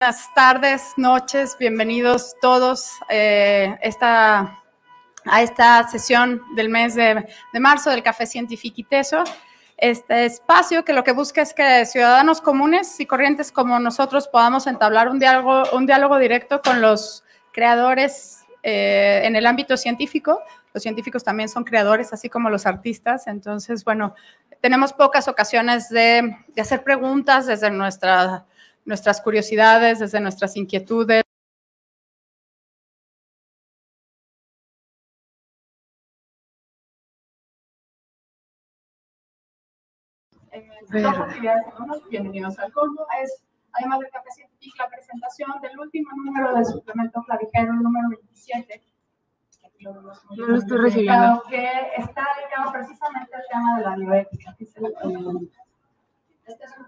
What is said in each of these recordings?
Buenas tardes, noches, bienvenidos todos eh, esta, a esta sesión del mes de, marzo del Café Científico y Teso. Este espacio que lo que busca es que ciudadanos comunes y corrientes como nosotros podamos entablar un diálogo, directo con los creadores eh, en el ámbito científico. Los científicos también son creadores, así como los artistas. Entonces, bueno, tenemos pocas ocasiones de hacer preguntas desde nuestra nuestras curiosidades, desde nuestras inquietudes. bienvenidos al es, además del café la presentación del último número del suplemento clavijero número 27. estoy recibiendo. Que está dedicado precisamente al tema de la bioética. este es un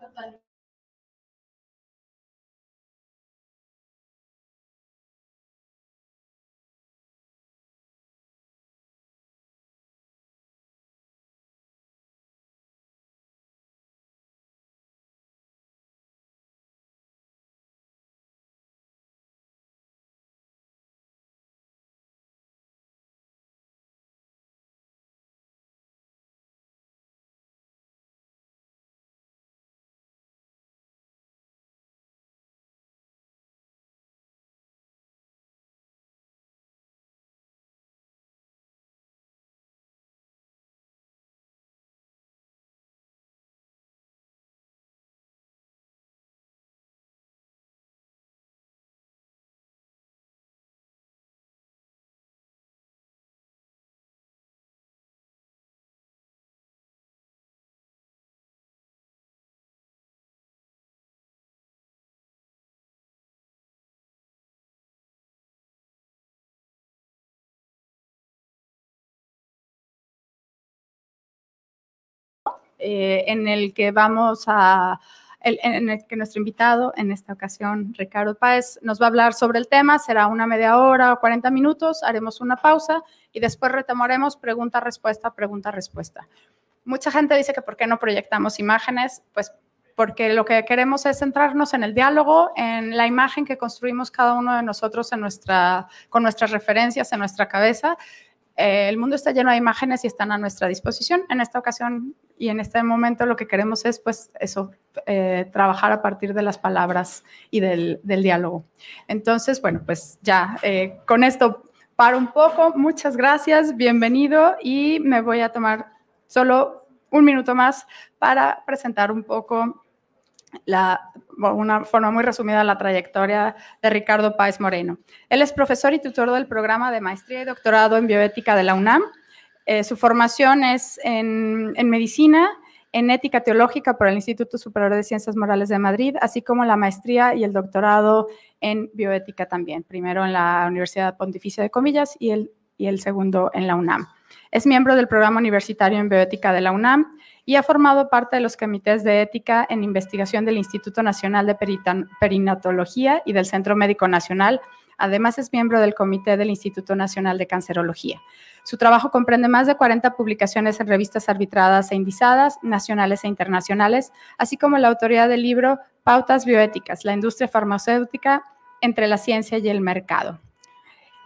Eh, en el que vamos a, en el que nuestro invitado, en esta ocasión Ricardo Páez, nos va a hablar sobre el tema. Será una media hora o 40 minutos, haremos una pausa y después retomaremos pregunta-respuesta, pregunta-respuesta. Mucha gente dice que por qué no proyectamos imágenes, pues porque lo que queremos es centrarnos en el diálogo, en la imagen que construimos cada uno de nosotros en nuestra, con nuestras referencias en nuestra cabeza eh, el mundo está lleno de imágenes y están a nuestra disposición. En esta ocasión y en este momento lo que queremos es, pues, eso, eh, trabajar a partir de las palabras y del, diálogo. Entonces, bueno, pues ya eh, con esto paro un poco. Muchas gracias, bienvenido y me voy a tomar solo un minuto más para presentar un poco la, una forma muy resumida la trayectoria de Ricardo Páez Moreno. Él es profesor y tutor del programa de maestría y doctorado en bioética de la UNAM. Eh, su formación es en, en medicina, en ética teológica por el Instituto Superior de Ciencias Morales de Madrid, así como la maestría y el doctorado en bioética también, primero en la Universidad Pontificia de Comillas y el, y el segundo en la UNAM. Es miembro del programa universitario en bioética de la UNAM y ha formado parte de los comités de ética en investigación del Instituto Nacional de Perinatología y del Centro Médico Nacional. Además, es miembro del comité del Instituto Nacional de Cancerología. Su trabajo comprende más de 40 publicaciones en revistas arbitradas e indizadas, nacionales e internacionales, así como la autoría del libro Pautas Bioéticas, la industria farmacéutica entre la ciencia y el mercado.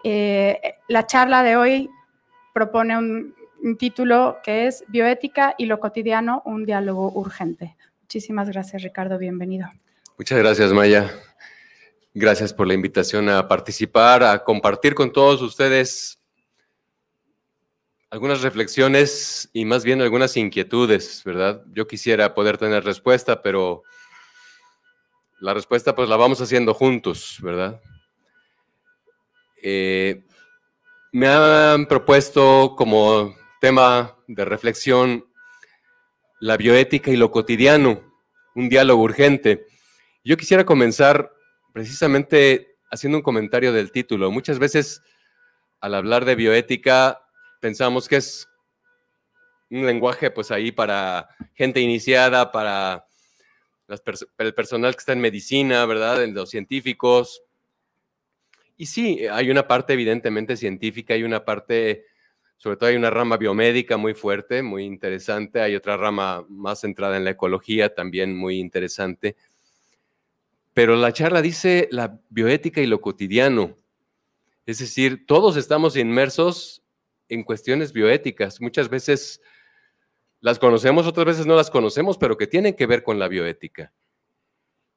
Eh, la charla de hoy propone un, título que es Bioética y lo cotidiano, un diálogo urgente. Muchísimas gracias, Ricardo. Bienvenido. Muchas gracias, Maya. Gracias por la invitación a participar, a compartir con todos ustedes algunas reflexiones y más bien algunas inquietudes, ¿verdad? Yo quisiera poder tener respuesta, pero la respuesta pues la vamos haciendo juntos, ¿verdad? Eh, me han propuesto como tema de reflexión la bioética y lo cotidiano, un diálogo urgente. Yo quisiera comenzar precisamente haciendo un comentario del título. Muchas veces al hablar de bioética pensamos que es un lenguaje pues ahí para gente iniciada, para el personal que está en medicina, ¿verdad? En los científicos, y sí, eh, hay una parte evidentemente científica, hay una parte, sobre todo hay una rama biomédica muy fuerte, muy interesante, hay otra rama más centrada en la ecología también muy interesante. Pero la charla dice la bioética y lo cotidiano. Es decir, todos estamos inmersos en cuestiones bioéticas. Muchas veces las conocemos, otras veces no las conocemos, pero que tienen que ver con la bioética.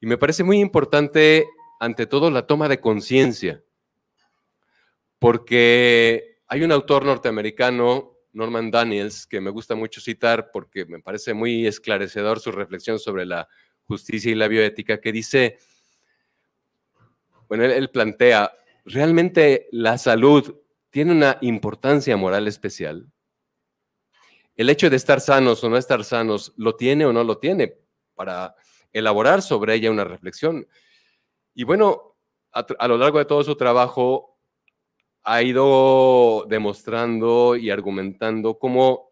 Y me parece muy importante, ante todo, la toma de conciencia porque hay un autor norteamericano, Norman Daniels, que me gusta mucho citar porque me parece muy esclarecedor su reflexión sobre la justicia y la bioética, que dice, bueno, él, plantea, ¿realmente la salud tiene una importancia moral especial? el hecho de estar sanos o no estar sanos, ¿lo tiene o no lo tiene? Para elaborar sobre ella una reflexión. Y bueno, a lo largo de todo su trabajo, ha ido demostrando y argumentando cómo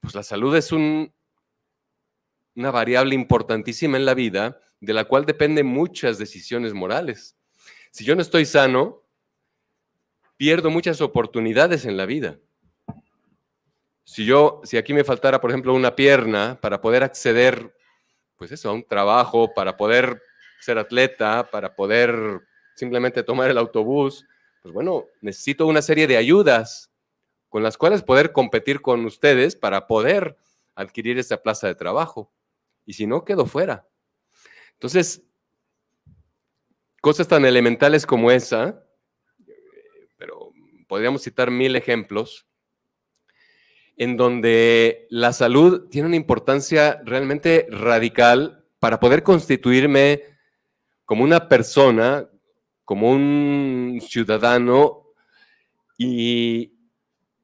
pues, la salud es un, una variable importantísima en la vida de la cual dependen muchas decisiones morales. Si yo no estoy sano, pierdo muchas oportunidades en la vida. Si yo, si aquí me faltara, por ejemplo, una pierna para poder acceder, pues eso, a un trabajo, para poder ser atleta, para poder simplemente tomar el autobús, pues bueno, necesito una serie de ayudas con las cuales poder competir con ustedes para poder adquirir esa plaza de trabajo. Y si no, quedo fuera. Entonces, cosas tan elementales como esa, pero podríamos citar mil ejemplos, en donde la salud tiene una importancia realmente radical para poder constituirme como una persona como un ciudadano y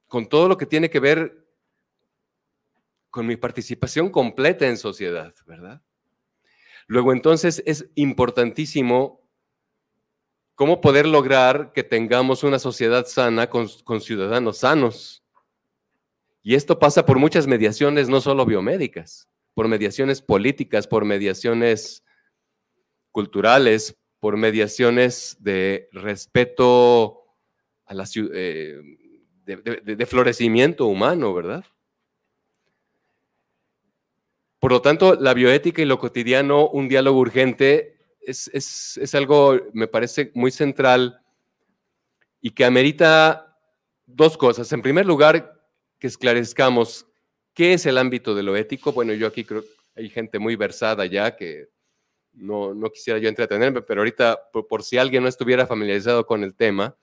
con todo lo que tiene que ver con mi participación completa en sociedad, ¿verdad? Luego entonces es importantísimo cómo poder lograr que tengamos una sociedad sana con, ciudadanos sanos. Y esto pasa por muchas mediaciones, no solo biomédicas, por mediaciones políticas, por mediaciones culturales, por mediaciones de respeto a la eh, de, florecimiento humano, ¿verdad? Por lo tanto, la bioética y lo cotidiano, un diálogo urgente, es, es, algo, me parece, muy central y que amerita dos cosas. En primer lugar, que esclarezcamos qué es el ámbito de lo ético. Bueno, yo aquí creo que hay gente muy versada ya que no, quisiera yo entretenerme, pero ahorita, por, si alguien no estuviera familiarizado con el tema,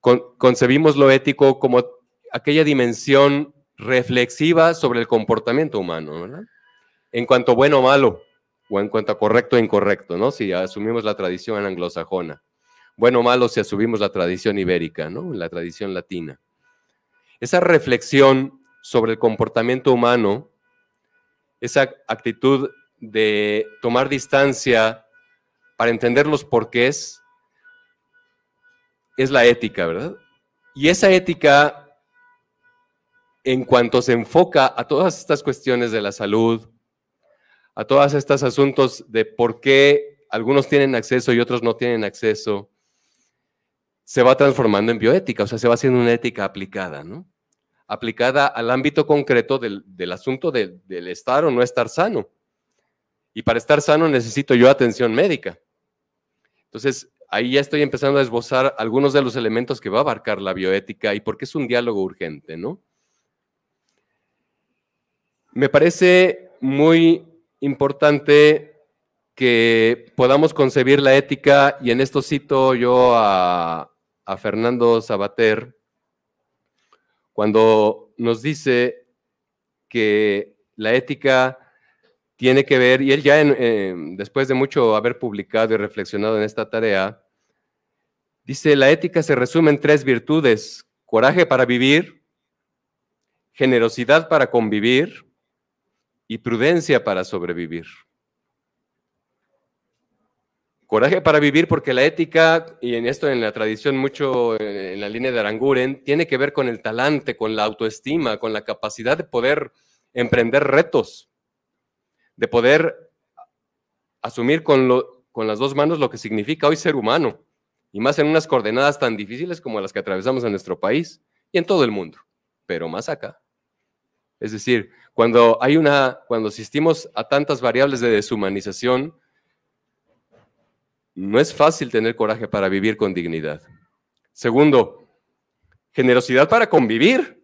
concebimos lo ético como aquella dimensión reflexiva sobre el comportamiento humano, ¿verdad? En cuanto bueno o malo, o en cuanto a correcto o incorrecto, ¿no? Si asumimos la tradición anglosajona. Bueno o malo si asumimos la tradición ibérica, ¿no? La tradición latina. Esa reflexión sobre el comportamiento humano, esa actitud de tomar distancia para entender los porqués es la ética, ¿verdad? Y esa ética, en cuanto se enfoca a todas estas cuestiones de la salud, a todos estos asuntos de por qué algunos tienen acceso y otros no tienen acceso, se va transformando en bioética, o sea, se va haciendo una ética aplicada, ¿no? Aplicada al ámbito concreto del, asunto del estar o no estar sano. Y para estar sano necesito yo atención médica. Entonces, ahí ya estoy empezando a esbozar algunos de los elementos que va a abarcar la bioética y porque es un diálogo urgente, ¿no? Me parece muy importante que podamos concebir la ética, y en esto cito yo a, a Fernando Sabater, cuando nos dice que la ética tiene que ver, y él ya eh, después de mucho haber publicado y reflexionado en esta tarea, dice, la ética se resume en tres virtudes, coraje para vivir, generosidad para convivir y prudencia para sobrevivir. Coraje para vivir porque la ética, y en esto en la tradición mucho eh, en la línea de Aranguren, tiene que ver con el talante, con la autoestima, con la capacidad de poder emprender retos de poder asumir con, con las dos manos lo que significa hoy ser humano, y más en unas coordenadas tan difíciles como las que atravesamos en nuestro país y en todo el mundo, pero más acá. Es decir, cuando hay una, cuando asistimos a tantas variables de deshumanización, no es fácil tener coraje para vivir con dignidad. Segundo, generosidad para convivir,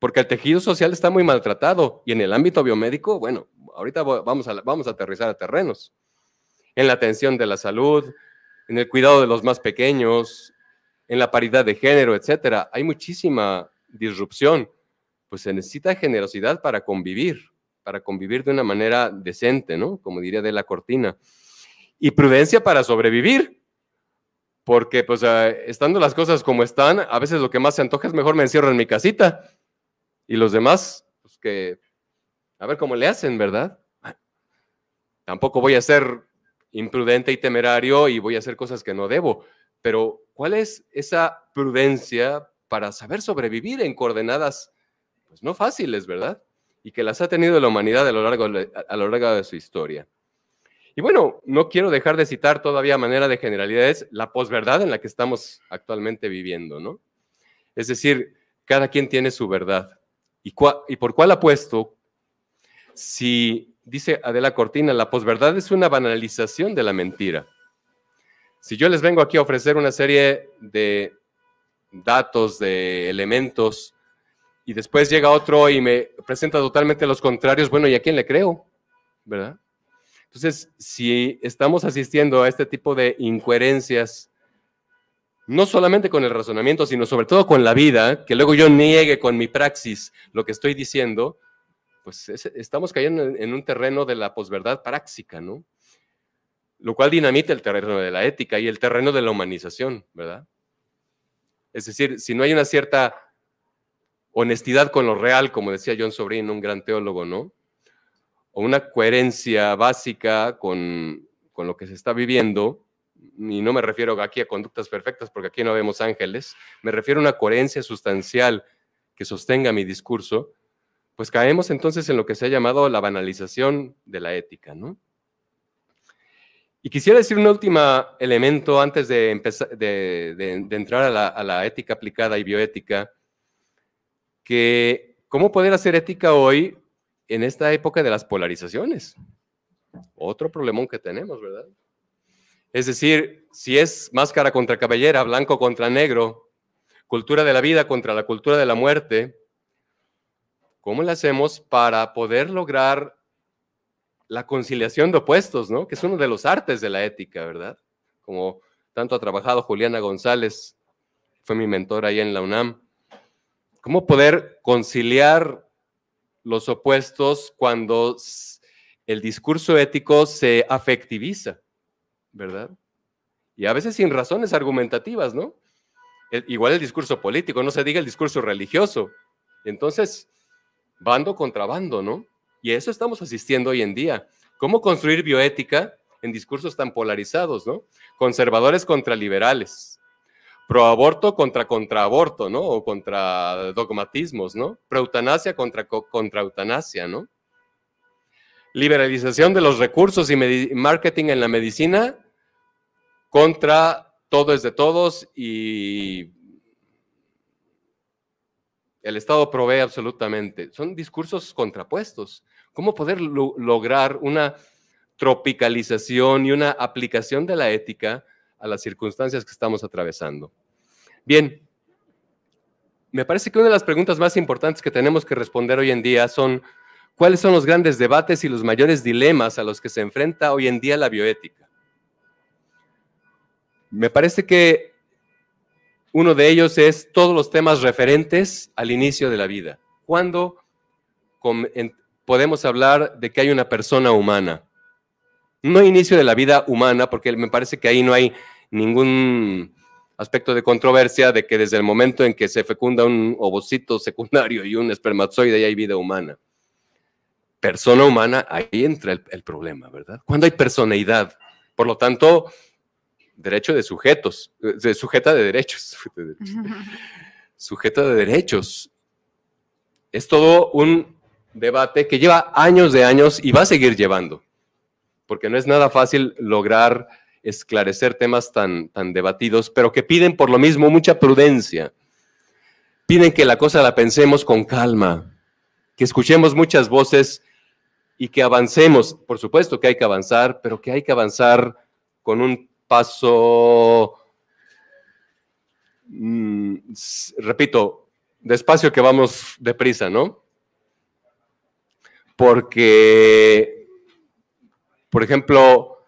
porque el tejido social está muy maltratado y en el ámbito biomédico, bueno, Ahorita vamos a, aterrizar a terrenos. En la atención de la salud, en el cuidado de los más pequeños, en la paridad de género, etcétera. Hay muchísima disrupción. Pues se necesita generosidad para convivir, para convivir de una manera decente, ¿no? Como diría de la cortina. Y prudencia para sobrevivir. Porque, pues, eh, estando las cosas como están, a veces lo que más se antoja es mejor me encierro en mi casita. Y los demás, pues, que a ver cómo le hacen, ¿verdad? Tampoco voy a ser imprudente y temerario y voy a hacer cosas que no debo, pero ¿cuál es esa prudencia para saber sobrevivir en coordenadas pues no fáciles, ¿verdad? Y que las ha tenido la humanidad a lo largo, a lo largo de su historia. Y bueno, no quiero dejar de citar todavía a manera de generalidades la posverdad en la que estamos actualmente viviendo, ¿no? Es decir, cada quien tiene su verdad. ¿Y, y por cuál apuesto? si, dice Adela Cortina, la posverdad es una banalización de la mentira. Si yo les vengo aquí a ofrecer una serie de datos, de elementos, y después llega otro y me presenta totalmente los contrarios, bueno, ¿y a quién le creo? ¿Verdad? Entonces, si estamos asistiendo a este tipo de incoherencias, no solamente con el razonamiento, sino sobre todo con la vida, que luego yo niegue con mi praxis lo que estoy diciendo, pues estamos cayendo en, un terreno de la posverdad práctica, ¿no? Lo cual dinamita el terreno de la ética y el terreno de la humanización, ¿verdad? Es decir, si no hay una cierta honestidad con lo real, como decía John Sobrin, un gran teólogo, ¿no? O una coherencia básica con, con lo que se está viviendo, y no me refiero aquí a conductas perfectas, porque aquí no vemos ángeles, me refiero a una coherencia sustancial que sostenga mi discurso, pues caemos entonces en lo que se ha llamado la banalización de la ética, ¿no? Y quisiera decir un último elemento antes de, entrar a la, a la, ética aplicada y bioética, que cómo poder hacer ética hoy en esta época de las polarizaciones. Otro problemón que tenemos, ¿verdad? Es decir, si es máscara contra cabellera, blanco contra negro, cultura de la vida contra la cultura de la muerte, ¿Cómo le hacemos para poder lograr la conciliación de opuestos, ¿no? Que es uno de los artes de la ética, ¿verdad? Como tanto ha trabajado Juliana González, fue mi mentor ahí en la UNAM. ¿Cómo poder conciliar los opuestos cuando el discurso ético se afectiviza, ¿verdad? Y a veces sin razones argumentativas, ¿no? igual el discurso político, no se diga el discurso religioso. Entonces, bando contra bando, ¿no? Y a eso estamos asistiendo hoy en día. ¿Cómo construir bioética en discursos tan polarizados, ¿no? Conservadores contra liberales, proaborto contra contraaborto, ¿no? O contra dogmatismos, ¿no? Proeutanasia contra contra eutanasia, ¿no? Liberalización de los recursos y marketing en la medicina contra todo es de todos y el Estado provee absolutamente. Son discursos contrapuestos. ¿Cómo poder lograr una tropicalización y una aplicación de la ética a las circunstancias que estamos atravesando? Bien, me parece que una de las preguntas más importantes que tenemos que responder hoy en día son cuáles son los grandes debates y los mayores dilemas a los que se enfrenta hoy en día la bioética. Me parece que uno de ellos es todos los temas referentes al inicio de la vida. ¿Cuándo podemos hablar de que hay una persona humana? No hay inicio de la vida humana, porque me parece que ahí no hay ningún aspecto de controversia de que desde el momento en que se fecunda un ovocito secundario y un espermatozoide ya hay vida humana. Persona humana, ahí entra el, problema, ¿verdad? ¿Cuándo hay personalidad. Por lo tanto, derecho de sujetos, eh, de sujeta de derechos, sujeta de derechos. Es todo un debate que lleva años de años y va a seguir llevando, porque no es nada fácil lograr esclarecer temas tan, tan debatidos, pero que piden por lo mismo mucha prudencia. Piden que la cosa la pensemos con calma, que escuchemos muchas voces y que avancemos. Por supuesto que hay que avanzar, pero que hay que avanzar con un paso, mm, repito, despacio que vamos deprisa, ¿no? Porque, por ejemplo,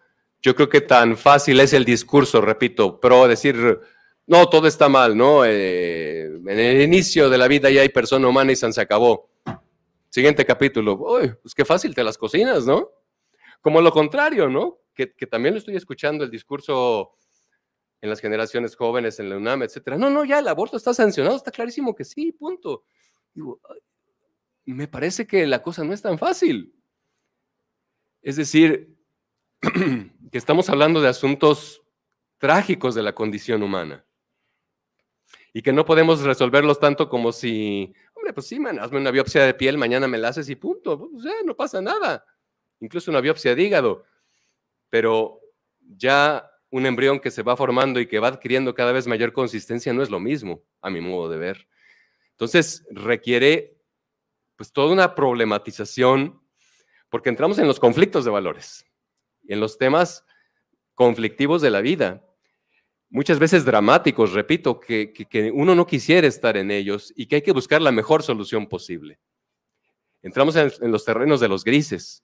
yo creo que tan fácil es el discurso, repito, pero decir, no, todo está mal, ¿no? Eh, en el inicio de la vida ya hay persona humana y se acabó. Siguiente capítulo, uy, pues qué fácil te las cocinas, ¿no? Como lo contrario, ¿no? que, también lo estoy escuchando el discurso en las generaciones jóvenes, en la UNAM, etcétera. No, no, ya el aborto está sancionado, está clarísimo que sí, punto. me parece que la cosa no es tan fácil. Es decir, que estamos hablando de asuntos trágicos de la condición humana y que no podemos resolverlos tanto como si, hombre, pues sí, hazme una biopsia de piel, mañana me la haces y punto. Pues no pasa nada. Incluso una biopsia de hígado pero ya un embrión que se va formando y que va adquiriendo cada vez mayor consistencia no es lo mismo, a mi modo de ver. Entonces, requiere pues toda una problematización, porque entramos en los conflictos de valores, en los temas conflictivos de la vida, muchas veces dramáticos, repito, que, uno no quisiera estar en ellos y que hay que buscar la mejor solución posible. Entramos en los terrenos de los grises,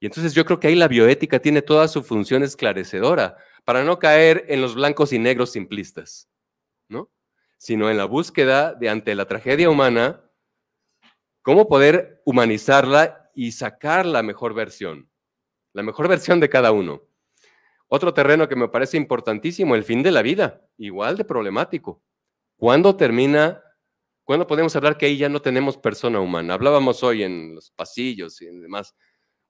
y entonces yo creo que ahí la bioética tiene toda su función esclarecedora para no caer en los blancos y negros simplistas, ¿no? Sino en la búsqueda de ante la tragedia humana, cómo poder humanizarla y sacar la mejor versión, la mejor versión de cada uno. Otro terreno que me parece importantísimo, el fin de la vida, igual de problemático. ¿Cuándo termina? ¿Cuándo podemos hablar que ahí ya no tenemos persona humana? Hablábamos hoy en los pasillos y demás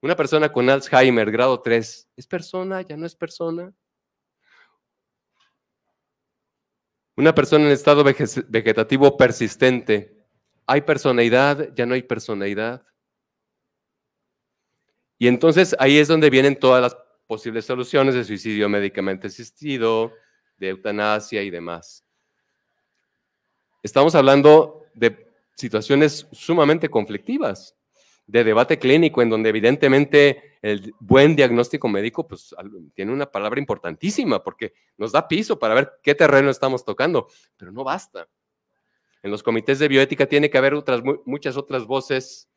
una persona con Alzheimer, grado 3, ¿es persona? ¿Ya no es persona? Una persona en estado vegetativo persistente, ¿hay personalidad? ¿Ya no hay personalidad? Y entonces ahí es donde vienen todas las posibles soluciones de suicidio médicamente asistido, de eutanasia y demás. Estamos hablando de situaciones sumamente conflictivas de debate clínico, en donde evidentemente el buen diagnóstico médico pues, tiene una palabra importantísima, porque nos da piso para ver qué terreno estamos tocando, pero no basta. En los comités de bioética tiene que haber otras, muchas otras voces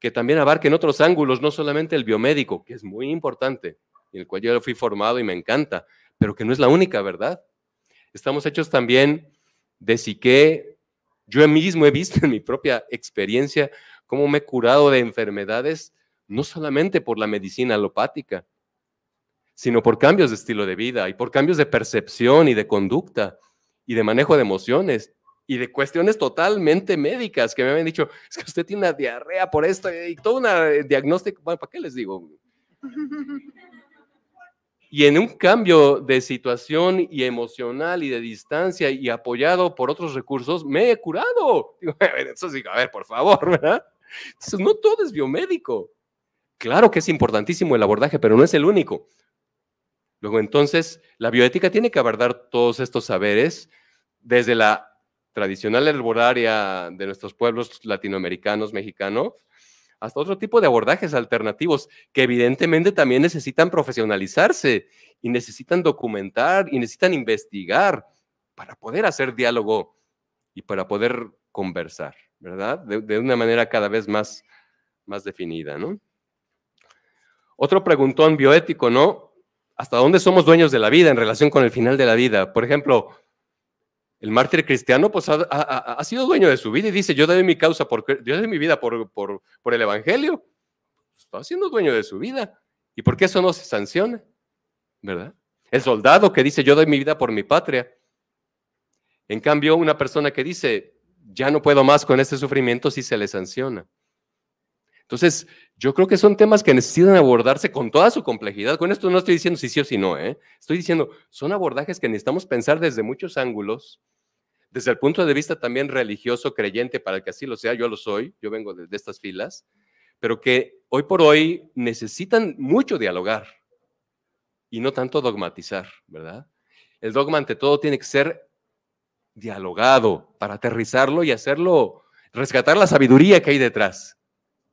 que también abarquen otros ángulos, no solamente el biomédico, que es muy importante, en el cual yo fui formado y me encanta, pero que no es la única, ¿verdad? Estamos hechos también de que Yo mismo he visto en mi propia experiencia cómo me he curado de enfermedades, no solamente por la medicina alopática, sino por cambios de estilo de vida y por cambios de percepción y de conducta y de manejo de emociones y de cuestiones totalmente médicas que me habían dicho, es que usted tiene una diarrea por esto y todo un eh, diagnóstico, bueno, ¿para qué les digo? Y en un cambio de situación y emocional y de distancia y apoyado por otros recursos, me he curado. Digo, a ver, eso sí, a ver, por favor, ¿verdad? Entonces, no todo es biomédico. Claro que es importantísimo el abordaje, pero no es el único. Luego, entonces, la bioética tiene que abordar todos estos saberes desde la tradicional herbolaria de nuestros pueblos latinoamericanos, mexicanos, hasta otro tipo de abordajes alternativos que evidentemente también necesitan profesionalizarse y necesitan documentar y necesitan investigar para poder hacer diálogo y para poder conversar, ¿verdad? De, una manera cada vez más, más definida, ¿no? Otro preguntón bioético, ¿no? ¿Hasta dónde somos dueños de la vida en relación con el final de la vida? Por ejemplo, el mártir cristiano pues, ha, sido dueño de su vida y dice, yo doy mi causa, porque yo doy mi vida por, por, por el Evangelio. Está siendo dueño de su vida. ¿Y por qué eso no se sanciona? ¿Verdad? El soldado que dice, yo doy mi vida por mi patria. En cambio, una persona que dice, ya no puedo más con este sufrimiento, sí se le sanciona. Entonces, yo creo que son temas que necesitan abordarse con toda su complejidad. Con esto no estoy diciendo si sí o si no, ¿eh? estoy diciendo, son abordajes que necesitamos pensar desde muchos ángulos, desde el punto de vista también religioso, creyente, para el que así lo sea, yo lo soy, yo vengo de, de estas filas, pero que hoy por hoy necesitan mucho dialogar y no tanto dogmatizar, ¿verdad? El dogma ante todo tiene que ser dialogado para aterrizarlo y hacerlo, rescatar la sabiduría que hay detrás,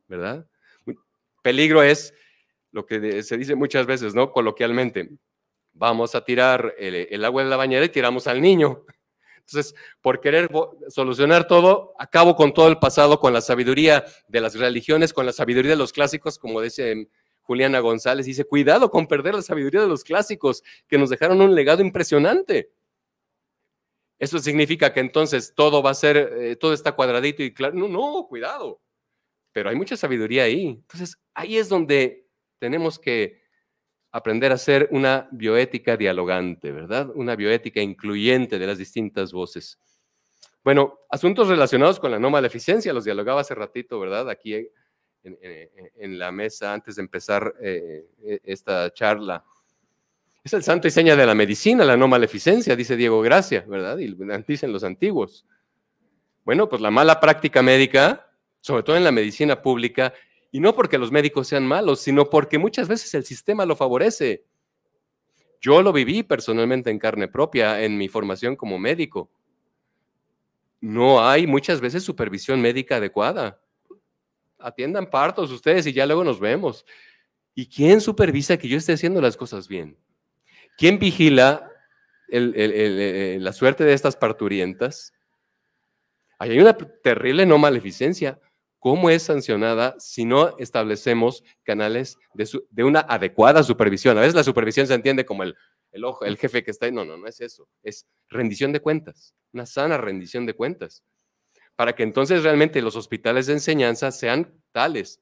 ¿verdad? Peligro es lo que se dice muchas veces, ¿no? Coloquialmente, vamos a tirar el, el agua de la bañera y tiramos al niño. Entonces, por querer solucionar todo, acabo con todo el pasado, con la sabiduría de las religiones, con la sabiduría de los clásicos, como dice Juliana González, dice, cuidado con perder la sabiduría de los clásicos, que nos dejaron un legado impresionante. Eso significa que entonces todo va a ser, eh, todo está cuadradito y claro. No, no, cuidado. Pero hay mucha sabiduría ahí. Entonces, ahí es donde tenemos que aprender a hacer una bioética dialogante, ¿verdad? Una bioética incluyente de las distintas voces. Bueno, asuntos relacionados con la no eficiencia los dialogaba hace ratito, ¿verdad? Aquí en, la mesa antes de empezar eh, eh, esta charla. Es el santo y seña de la medicina, la no maleficencia, dice Diego Gracia, ¿verdad? Y dicen los antiguos. Bueno, pues la mala práctica médica, sobre todo en la medicina pública, y no porque los médicos sean malos, sino porque muchas veces el sistema lo favorece. Yo lo viví personalmente en carne propia en mi formación como médico. No hay muchas veces supervisión médica adecuada. Atiendan partos ustedes y ya luego nos vemos. ¿Y quién supervisa que yo esté haciendo las cosas bien? ¿Quién vigila eh, la suerte de estas parturientas? hay una terrible no maleficencia. ¿Cómo es sancionada si no establecemos canales de, una adecuada supervisión? A veces la supervisión se entiende como el, ojo, el jefe que está ahí. No, no, no es eso. Es rendición de cuentas, una sana rendición de cuentas. Para que entonces realmente los hospitales de enseñanza sean tales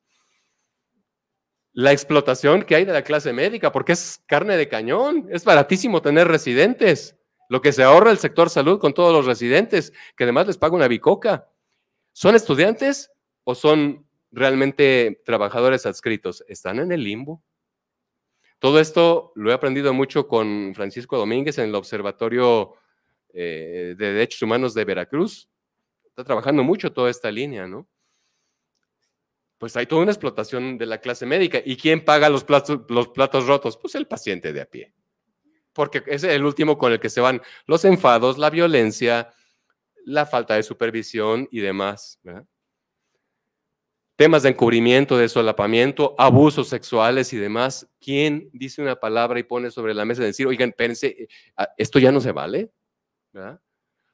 la explotación que hay de la clase médica, porque es carne de cañón, es baratísimo tener residentes, lo que se ahorra el sector salud con todos los residentes, que además les paga una bicoca. ¿Son estudiantes o son realmente trabajadores adscritos? Están en el limbo. Todo esto lo he aprendido mucho con Francisco Domínguez en el Observatorio eh, de Derechos Humanos de Veracruz. Está trabajando mucho toda esta línea, ¿no? pues hay toda una explotación de la clase médica. ¿Y quién paga los platos, los platos rotos? Pues el paciente de a pie. Porque es el último con el que se van los enfados, la violencia, la falta de supervisión y demás. Temas de encubrimiento, de solapamiento, abusos sexuales y demás. ¿Quién dice una palabra y pone sobre la mesa de decir, oigan, pensé, eh, ah, esto ya no se vale? ¿verdad?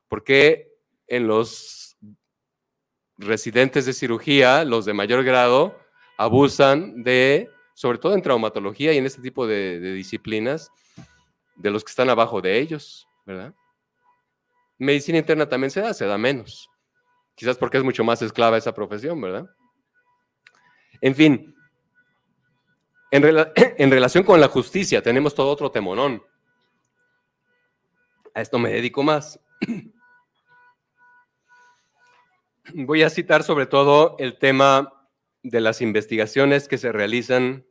¿Por qué en los residentes de cirugía, los de mayor grado, abusan de, sobre todo en traumatología y en este tipo de, disciplinas, de los que están abajo de ellos, ¿verdad? Medicina interna también se da, se da menos. Quizás porque es mucho más esclava esa profesión, ¿verdad? En fin, en, en relación con la justicia tenemos todo otro temonón. A esto me dedico más. voy a citar sobre todo el tema de las investigaciones que se realizan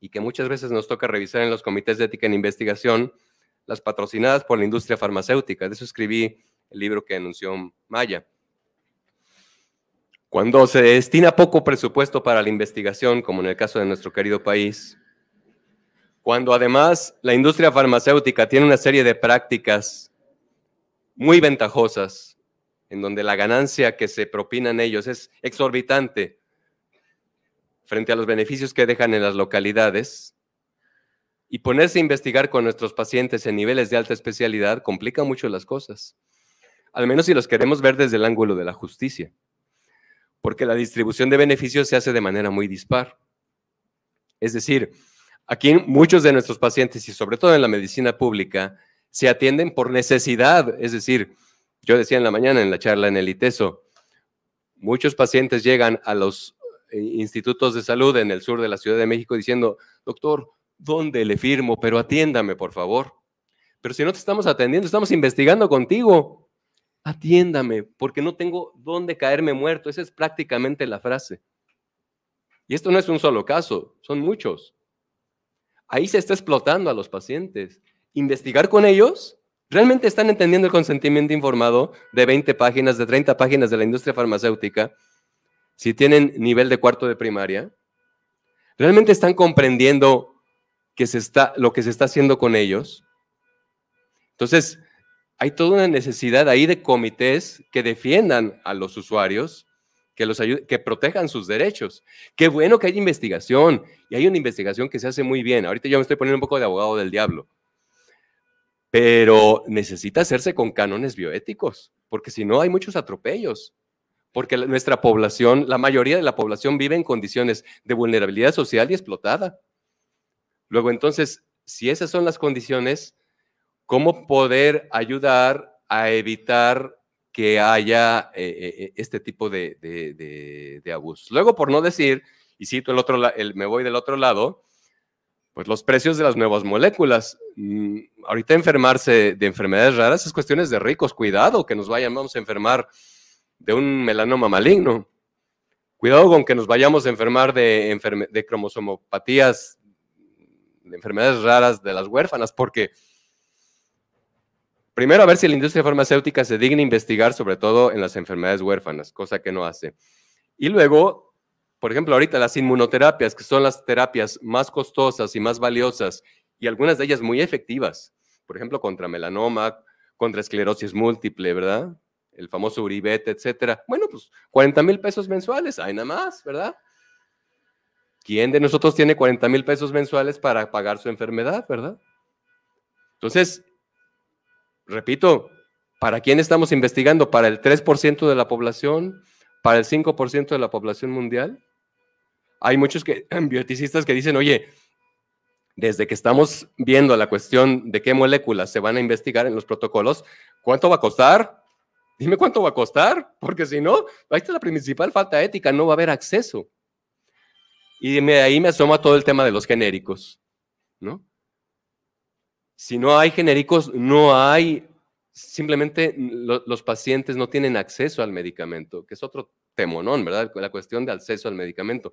y que muchas veces nos toca revisar en los comités de ética en investigación, las patrocinadas por la industria farmacéutica. De eso escribí el libro que anunció Maya. Cuando se destina poco presupuesto para la investigación, como en el caso de nuestro querido país, cuando además la industria farmacéutica tiene una serie de prácticas muy ventajosas en donde la ganancia que se propinan ellos es exorbitante frente a los beneficios que dejan en las localidades, y ponerse a investigar con nuestros pacientes en niveles de alta especialidad complica mucho las cosas, al menos si los queremos ver desde el ángulo de la justicia, porque la distribución de beneficios se hace de manera muy dispar. Es decir, aquí muchos de nuestros pacientes, y sobre todo en la medicina pública, se atienden por necesidad, es decir, yo decía en la mañana en la charla en el ITESO, muchos pacientes llegan a los eh, institutos de salud en el sur de la Ciudad de México diciendo, doctor, ¿dónde le firmo? Pero atiéndame, por favor. Pero si no te estamos atendiendo, estamos investigando contigo. Atiéndame, porque no tengo dónde caerme muerto. Esa es prácticamente la frase. Y esto no es un solo caso, son muchos. Ahí se está explotando a los pacientes. Investigar con ellos ¿Realmente están entendiendo el consentimiento informado de 20 páginas, de 30 páginas de la industria farmacéutica? Si tienen nivel de cuarto de primaria, ¿realmente están comprendiendo que se está, lo que se está haciendo con ellos? Entonces, hay toda una necesidad ahí de comités que defiendan a los usuarios, que, los que protejan sus derechos. Qué bueno que hay investigación y hay una investigación que se hace muy bien. Ahorita yo me estoy poniendo un poco de abogado del diablo, pero necesita hacerse con cánones bioéticos, porque si no hay muchos atropellos, porque nuestra población, la mayoría de la población vive en condiciones de vulnerabilidad social y explotada. Luego entonces, si esas son las condiciones, ¿cómo poder ayudar a evitar que haya eh, eh, eh, este tipo de, abusos? Luego, por no decir, y cito el otro, el, me voy del otro lado, pues los precios de las nuevas moléculas. Mm, ahorita enfermarse de enfermedades raras es cuestiones de ricos. Cuidado que nos vayamos a enfermar de un melanoma maligno. Cuidado con que nos vayamos a enfermar de, de cromosomopatías, mm, de enfermedades raras de las huérfanas, porque primero a ver si la industria farmacéutica se digna investigar sobre todo en las enfermedades huérfanas, cosa que no hace. Y luego, por ejemplo, ahorita las inmunoterapias, que son las terapias más costosas y más valiosas y algunas de ellas muy efectivas, por ejemplo, contra melanoma, contra esclerosis múltiple, ¿verdad? El famoso Uribete, etcétera. Bueno, pues 40 mil pesos mensuales, hay nada más, ¿verdad? ¿Quién de nosotros tiene 40 mil pesos mensuales para pagar su enfermedad, verdad? Entonces, repito, ¿para quién estamos investigando? ¿Para el 3% de la población? ¿Para el 5% de la población mundial? Hay muchos que, que dicen, oye, desde que estamos viendo la cuestión de qué moléculas se van a investigar en los protocolos, ¿cuánto va a costar? Dime cuánto va a costar, porque si no, ahí está la principal falta ética, no va a haber acceso. Y ahí me asoma todo el tema de los genéricos, ¿no? Si no hay genéricos, no hay, simplemente los pacientes no tienen acceso al medicamento, que es otro temonón, ¿verdad? La cuestión de acceso al medicamento.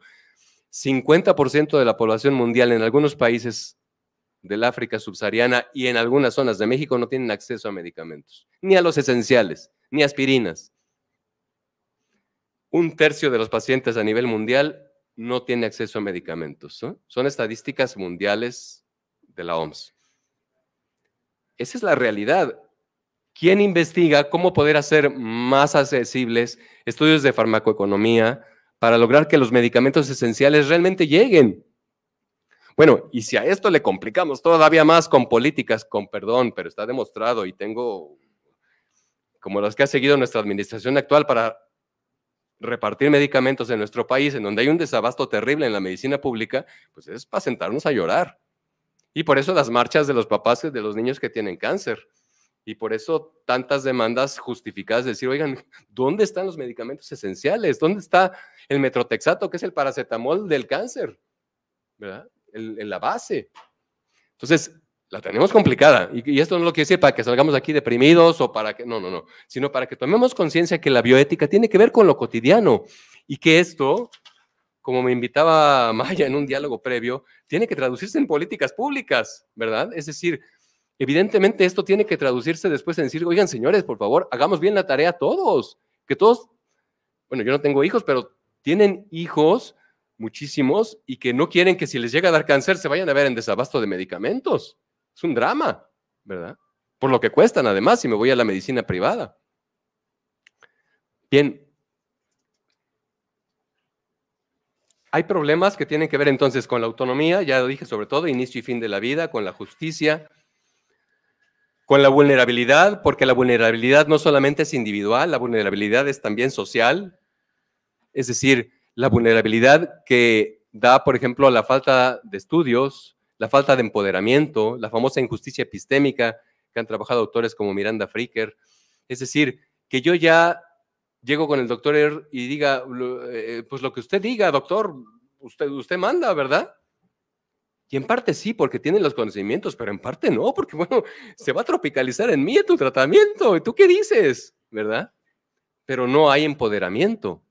50% de la población mundial en algunos países del África subsahariana y en algunas zonas de México no tienen acceso a medicamentos, ni a los esenciales, ni a aspirinas. Un tercio de los pacientes a nivel mundial no tiene acceso a medicamentos. Son estadísticas mundiales de la OMS. Esa es la realidad. ¿Quién investiga cómo poder hacer más accesibles estudios de farmacoeconomía, para lograr que los medicamentos esenciales realmente lleguen. Bueno, y si a esto le complicamos todavía más con políticas, con perdón, pero está demostrado y tengo como las que ha seguido nuestra administración actual para repartir medicamentos en nuestro país, en donde hay un desabasto terrible en la medicina pública, pues es para sentarnos a llorar. Y por eso las marchas de los papás de los niños que tienen cáncer. Y por eso tantas demandas justificadas decir, oigan, ¿dónde están los medicamentos esenciales? ¿Dónde está el metrotexato, que es el paracetamol del cáncer? ¿Verdad? En la base. Entonces, la tenemos complicada. Y, esto no lo quiere decir para que salgamos aquí deprimidos o para que, no, no, no, sino para que tomemos conciencia que la bioética tiene que ver con lo cotidiano y que esto, como me invitaba Maya en un diálogo previo, tiene que traducirse en políticas públicas, ¿verdad? Es decir, Evidentemente esto tiene que traducirse después en decir, oigan señores, por favor, hagamos bien la tarea todos, que todos, bueno, yo no tengo hijos, pero tienen hijos muchísimos y que no quieren que si les llega a dar cáncer se vayan a ver en desabasto de medicamentos. Es un drama, ¿verdad? Por lo que cuestan, además, si me voy a la medicina privada. Bien. Hay problemas que tienen que ver entonces con la autonomía, ya lo dije, sobre todo inicio y fin de la vida, con la justicia, con la vulnerabilidad, porque la vulnerabilidad no solamente es individual, la vulnerabilidad es también social, es decir, la vulnerabilidad que da, por ejemplo, la falta de estudios, la falta de empoderamiento, la famosa injusticia epistémica que han trabajado autores como Miranda Fricker. Es decir, que yo ya llego con el doctor y diga, eh, pues lo que usted diga, doctor, usted, usted manda, ¿verdad? Y en parte sí, porque tienen los conocimientos, pero en parte no, porque bueno, se va a tropicalizar en mí tu tratamiento. ¿Y tú qué dices? ¿Verdad? Pero no hay empoderamiento.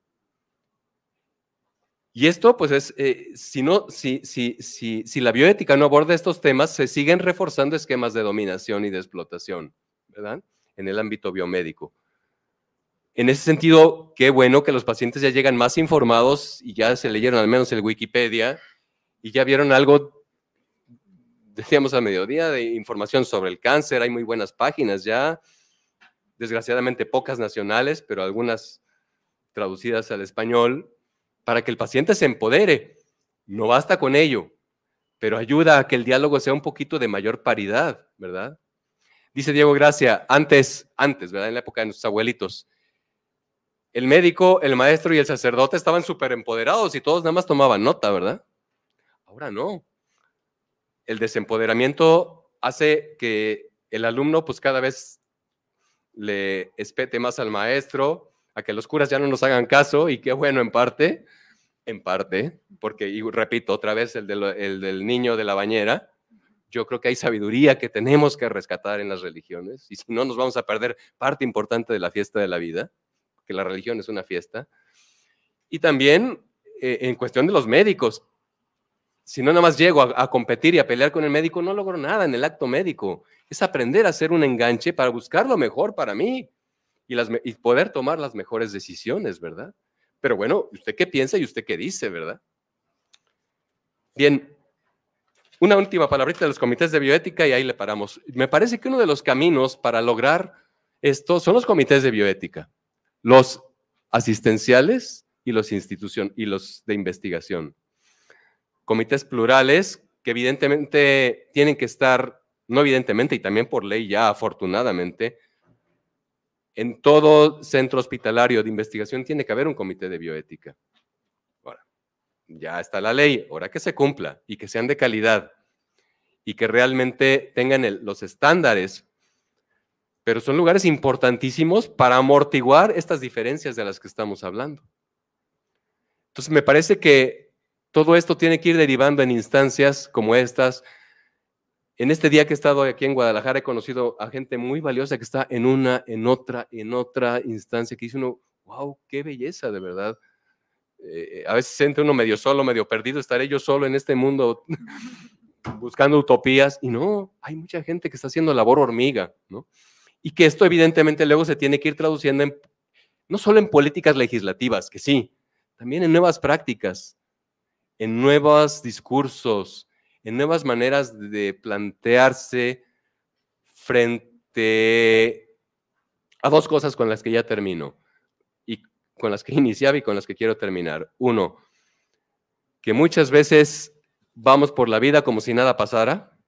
Y esto, pues es, eh, si, no, si, si la bioética no aborda estos temas, se siguen reforzando esquemas de dominación y de explotación, ¿verdad? En el ámbito biomédico. En ese sentido, qué bueno que los pacientes ya llegan más informados y ya se leyeron al menos el Wikipedia y ya vieron algo decíamos a mediodía, de información sobre el cáncer. Hay muy buenas páginas ya, desgraciadamente pocas nacionales, pero algunas traducidas al español, para que el paciente se empodere. No basta con ello, pero ayuda a que el diálogo sea un poquito de mayor paridad, ¿verdad? Dice Diego Gracia, antes, antes, ¿verdad? En la época de nuestros abuelitos, el médico, el maestro y el sacerdote estaban súper empoderados y todos nada más tomaban nota, ¿verdad? Ahora no el desempoderamiento hace que el alumno pues cada vez le espete más al maestro, a que los curas ya no nos hagan caso y qué bueno en parte, en parte, porque, y repito otra vez, el, del niño de la bañera, yo creo que hay sabiduría que tenemos que rescatar en las religiones y si no nos vamos a perder parte importante de la fiesta de la vida, que la religión es una fiesta. Y también eh, en cuestión de los médicos, si no nada más llego a, competir y a pelear con el médico, no logro nada en el acto médico. Es aprender a hacer un enganche para buscar lo mejor para mí y, poder tomar las mejores decisiones, ¿verdad? Pero bueno, ¿usted qué piensa y usted qué dice, verdad? Bien, una última palabrita de los comités de bioética y ahí le paramos. Me parece que uno de los caminos para lograr esto son los comités de bioética, los asistenciales y los, institución, y los de investigación comités plurales que evidentemente tienen que estar, no evidentemente y también por ley ya afortunadamente, en todo centro hospitalario de investigación tiene que haber un comité de bioética. Ahora, ya está la ley, ahora que se cumpla y que sean de calidad y que realmente tengan los estándares, pero son lugares importantísimos para amortiguar estas diferencias de las que estamos hablando. Entonces, me parece que todo esto tiene que ir derivando en instancias como estas. En este día que he estado aquí en Guadalajara he conocido a gente muy valiosa que está en una, en otra, en otra instancia que dice uno, wow, qué belleza de verdad. Eh, a veces se siente uno medio solo, medio perdido, estaré yo solo en este mundo buscando utopías y no, hay mucha gente que está haciendo labor hormiga, ¿no? Y que esto evidentemente luego se tiene que ir traduciendo en, no solo en políticas legislativas, que sí, también en nuevas prácticas, en nuevos discursos, en nuevas maneras de plantearse frente a dos cosas con las que ya termino y con las que iniciaba y con las que quiero terminar. Uno, que muchas veces vamos por la vida como si nada pasara.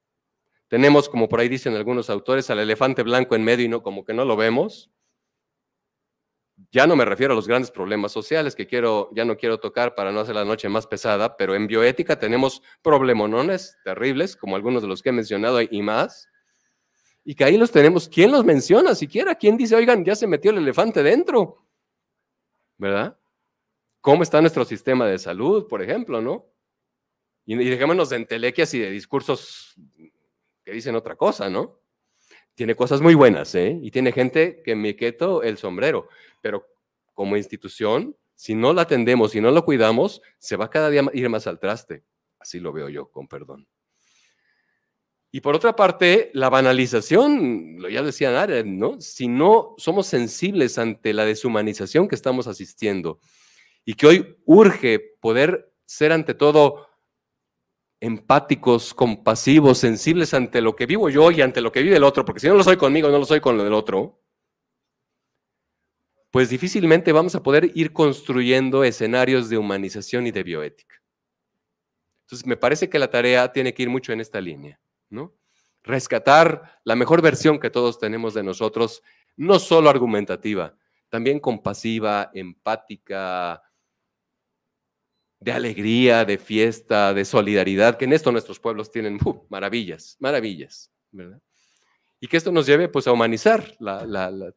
Tenemos, como por ahí dicen algunos autores, al elefante blanco en medio y no como que no lo vemos. Ya no me refiero a los grandes problemas sociales que quiero, ya no quiero tocar para no hacer la noche más pesada, pero en bioética tenemos problemonones terribles, como algunos de los que he mencionado y más, y que ahí los tenemos. ¿Quién los menciona siquiera? ¿Quién dice, oigan, ya se metió el elefante dentro? ¿Verdad? ¿Cómo está nuestro sistema de salud, por ejemplo, no? Y, y dejémonos de entelequias y de discursos que dicen otra cosa, ¿no? Tiene cosas muy buenas, ¿eh? Y tiene gente que me queto el sombrero pero como institución, si no la atendemos, si no la cuidamos, se va cada día ir más al traste. Así lo veo yo, con perdón. Y por otra parte, la banalización, lo ya decía Arendt, ¿no? Si no somos sensibles ante la deshumanización que estamos asistiendo y que hoy urge poder ser ante todo empáticos, compasivos, sensibles ante lo que vivo yo y ante lo que vive el otro, porque si no lo soy conmigo, no lo soy con lo del otro, pues difícilmente vamos a poder ir construyendo escenarios de humanización y de bioética. Entonces, me parece que la tarea tiene que ir mucho en esta línea, ¿no? Rescatar la mejor versión que todos tenemos de nosotros, no solo argumentativa, también compasiva, empática, de alegría, de fiesta, de solidaridad, que en esto nuestros pueblos tienen maravillas, maravillas, ¿verdad? Y que esto nos lleve pues a humanizar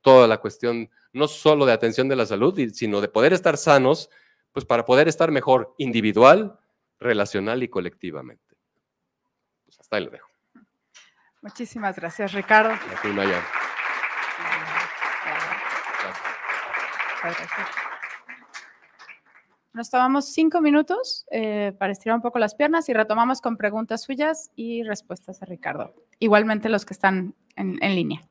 toda la cuestión, no solo de atención de la salud, sino de poder estar sanos, pues para poder estar mejor individual, relacional y colectivamente. Pues hasta ahí lo dejo. Muchísimas gracias, Ricardo. gracias. Nos tomamos cinco minutos eh, para estirar un poco las piernas y retomamos con preguntas suyas y respuestas a Ricardo. Igualmente los que están en línea.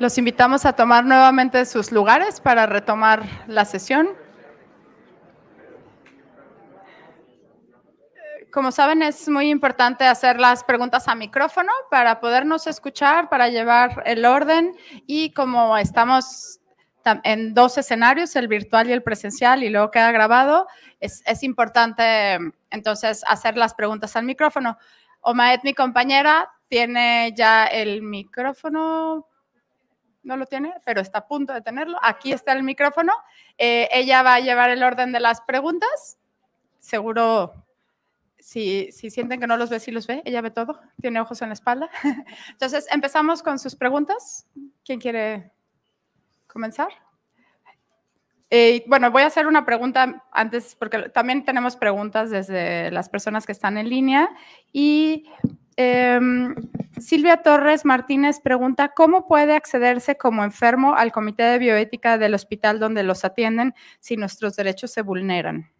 Los invitamos a tomar nuevamente sus lugares para retomar la sesión. Como saben, es muy importante hacer las preguntas a micrófono para podernos escuchar, para llevar el orden y como estamos en dos escenarios, el virtual y el presencial, y luego queda grabado, es, importante entonces hacer las preguntas al micrófono. Omaed, mi compañera, tiene ya el micrófono no lo tiene, pero está a punto de tenerlo. Aquí está el micrófono. Eh, ella va a llevar el orden de las preguntas. Seguro, si, sienten que no los ve, si los ve. Ella ve todo. Tiene ojos en la espalda. Entonces, empezamos con sus preguntas. ¿Quién quiere comenzar? Eh, bueno, voy a hacer una pregunta antes, porque también tenemos preguntas desde las personas que están en línea. Y Em, Silvia Torres Martínez pregunta, ¿cómo puede accederse como enfermo al comité de bioética del hospital donde los atienden si nuestros derechos se vulneran?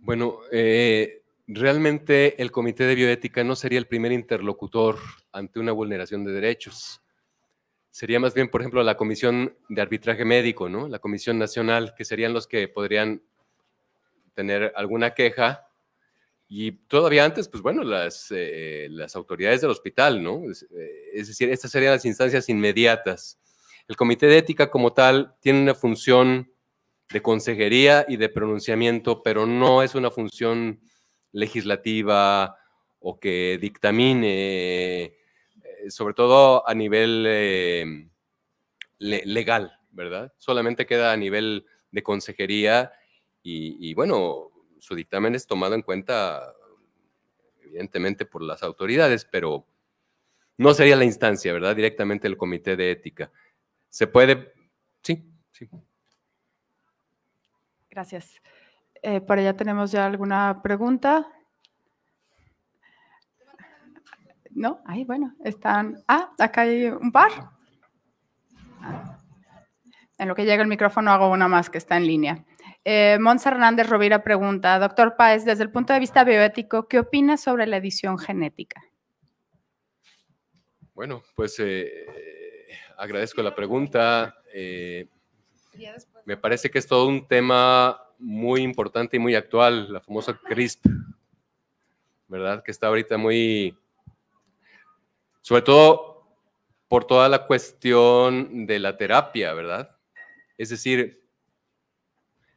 Bueno, eh, realmente el comité de bioética no sería el primer interlocutor ante una vulneración de derechos. Sería más bien, por ejemplo, la Comisión de Arbitraje Médico, ¿no? La Comisión Nacional, que serían los que podrían tener alguna queja y todavía antes, pues bueno, las, eh, las autoridades del hospital, ¿no? Eh, es, decir, estas serían las instancias inmediatas. El comité de ética como tal tiene una función de consejería y de pronunciamiento, pero no es una función legislativa o que dictamine, eh, sobre todo a nivel legal, ¿verdad? Solamente queda a nivel de consejería y bueno, su dictamen es tomado en cuenta, evidentemente, por las autoridades, pero no sería la instancia, ¿verdad? Directamente el comité de ética. Se puede, sí, sí. Gracias. Eh, por allá tenemos ya alguna pregunta. No, ahí bueno, están. Ah, acá hay un par. Ah. En lo que llega el micrófono hago una más que está en línea. Eh, Mons Hernández Rovira pregunta, doctor Páez, desde el punto de vista bioético, ¿qué opina sobre la edición genética? Bueno, pues eh, eh, agradezco la pregunta. Eh, me parece que es todo un tema muy importante y muy actual, la famosa CRISP, ¿verdad? Que está ahorita muy, sobre todo por toda la cuestión de la terapia, ¿verdad? Es decir,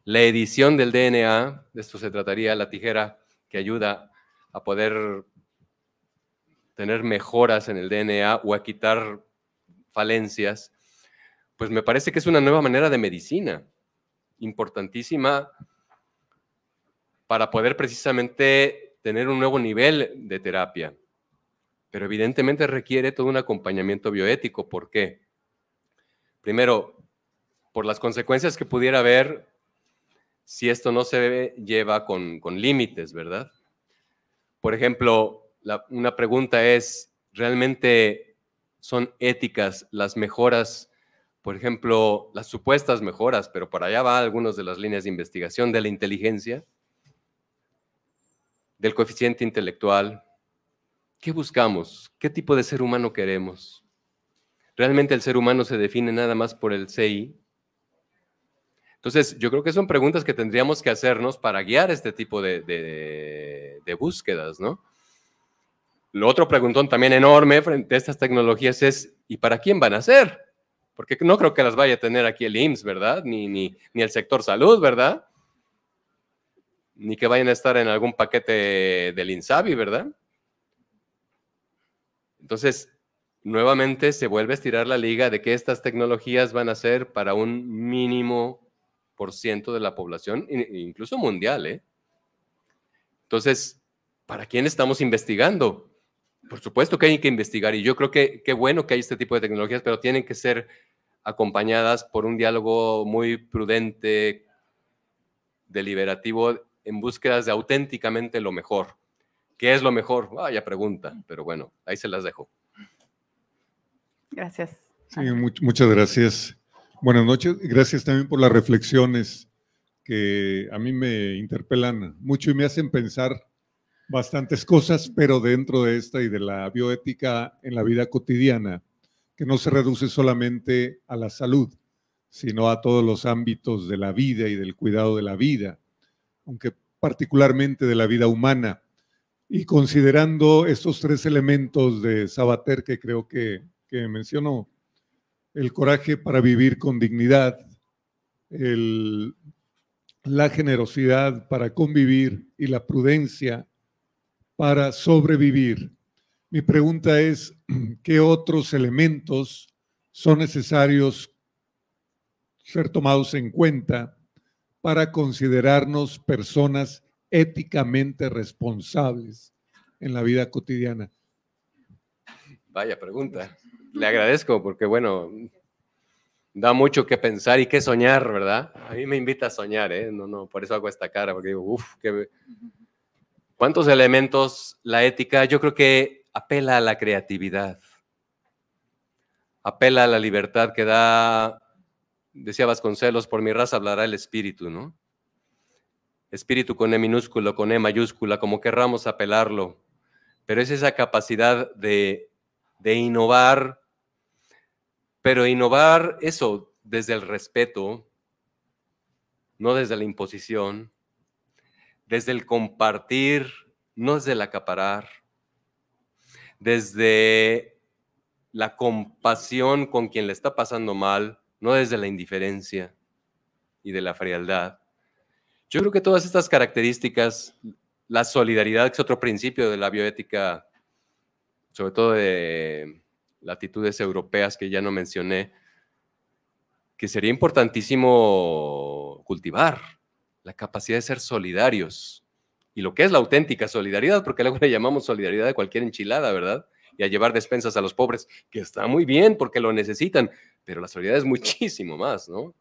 la edición del DNA, de esto se trataría, la tijera que ayuda a poder tener mejoras en el DNA o a quitar falencias, pues me parece que es una nueva manera de medicina, importantísima para poder precisamente tener un nuevo nivel de terapia. Pero evidentemente requiere todo un acompañamiento bioético. ¿Por qué? Primero, por las consecuencias que pudiera haber si esto no se lleva con, límites, ¿verdad? Por ejemplo, una pregunta es, ¿realmente son éticas las mejoras? por ejemplo, las supuestas mejoras, pero para allá va algunas de las líneas de investigación de la inteligencia, del coeficiente intelectual. ¿Qué buscamos? ¿Qué tipo de ser humano queremos? ¿Realmente el ser humano se define nada más por el CI? Entonces, yo creo que son preguntas que tendríamos que hacernos para guiar este tipo de, búsquedas, ¿no? Lo otro preguntón también enorme frente a estas tecnologías es, ¿y para quién van a ser? Porque no creo que las vaya a tener aquí el IMSS, ¿verdad? Ni, ni, ni el sector salud, ¿verdad? Ni que vayan a estar en algún paquete del INSABI, ¿verdad? Entonces, nuevamente se vuelve a estirar la liga de que estas tecnologías van a ser para un mínimo por ciento de la población, incluso mundial. ¿eh? Entonces, ¿para quién estamos investigando? Por supuesto que hay que investigar y yo creo que qué bueno que hay este tipo de tecnologías, pero tienen que ser acompañadas por un diálogo muy prudente, deliberativo, en búsquedas de auténticamente lo mejor. ¿Qué es lo mejor? Vaya ah, pregunta, pero bueno, ahí se las dejo. Gracias. muchas gracias. Buenas noches, gracias también por las reflexiones que a mí me interpelan mucho y me hacen pensar bastantes cosas, pero dentro de esta y de la bioética en la vida cotidiana, que no se reduce solamente a la salud, sino a todos los ámbitos de la vida y del cuidado de la vida, aunque particularmente de la vida humana. Y considerando estos tres elementos de Sabater que creo que, mencionó, el coraje para vivir con dignidad, la generosidad para convivir y la prudencia para sobrevivir. Mi pregunta es, ¿qué otros elementos son necesarios ser tomados en cuenta para considerarnos personas éticamente responsables en la vida cotidiana? Vaya pregunta le agradezco porque, bueno, da mucho que pensar y que soñar, ¿verdad? A mí me invita a soñar, ¿eh? No, no, por eso hago esta cara, porque digo, uff, qué... ¿Cuántos elementos la ética? Yo creo que apela a la creatividad, apela a la libertad que da, decía Vasconcelos, por mi raza hablará el espíritu, ¿no? Espíritu con E minúsculo, con E mayúscula, como querramos apelarlo, pero es esa capacidad de de innovar, pero innovar eso desde el respeto, no desde la imposición, desde el compartir, no desde el acaparar, desde la compasión con quien le está pasando mal, no desde la indiferencia y de la frialdad. Yo creo que todas estas características, la solidaridad, que es otro principio de la bioética sobre todo de latitudes europeas que ya no mencioné, que sería importantísimo cultivar la capacidad de ser solidarios y lo que es la auténtica solidaridad, porque luego le llamamos solidaridad de cualquier enchilada, ¿verdad? Y a llevar despensas a los pobres, que está muy bien porque lo necesitan, pero la solidaridad es muchísimo más, ¿no?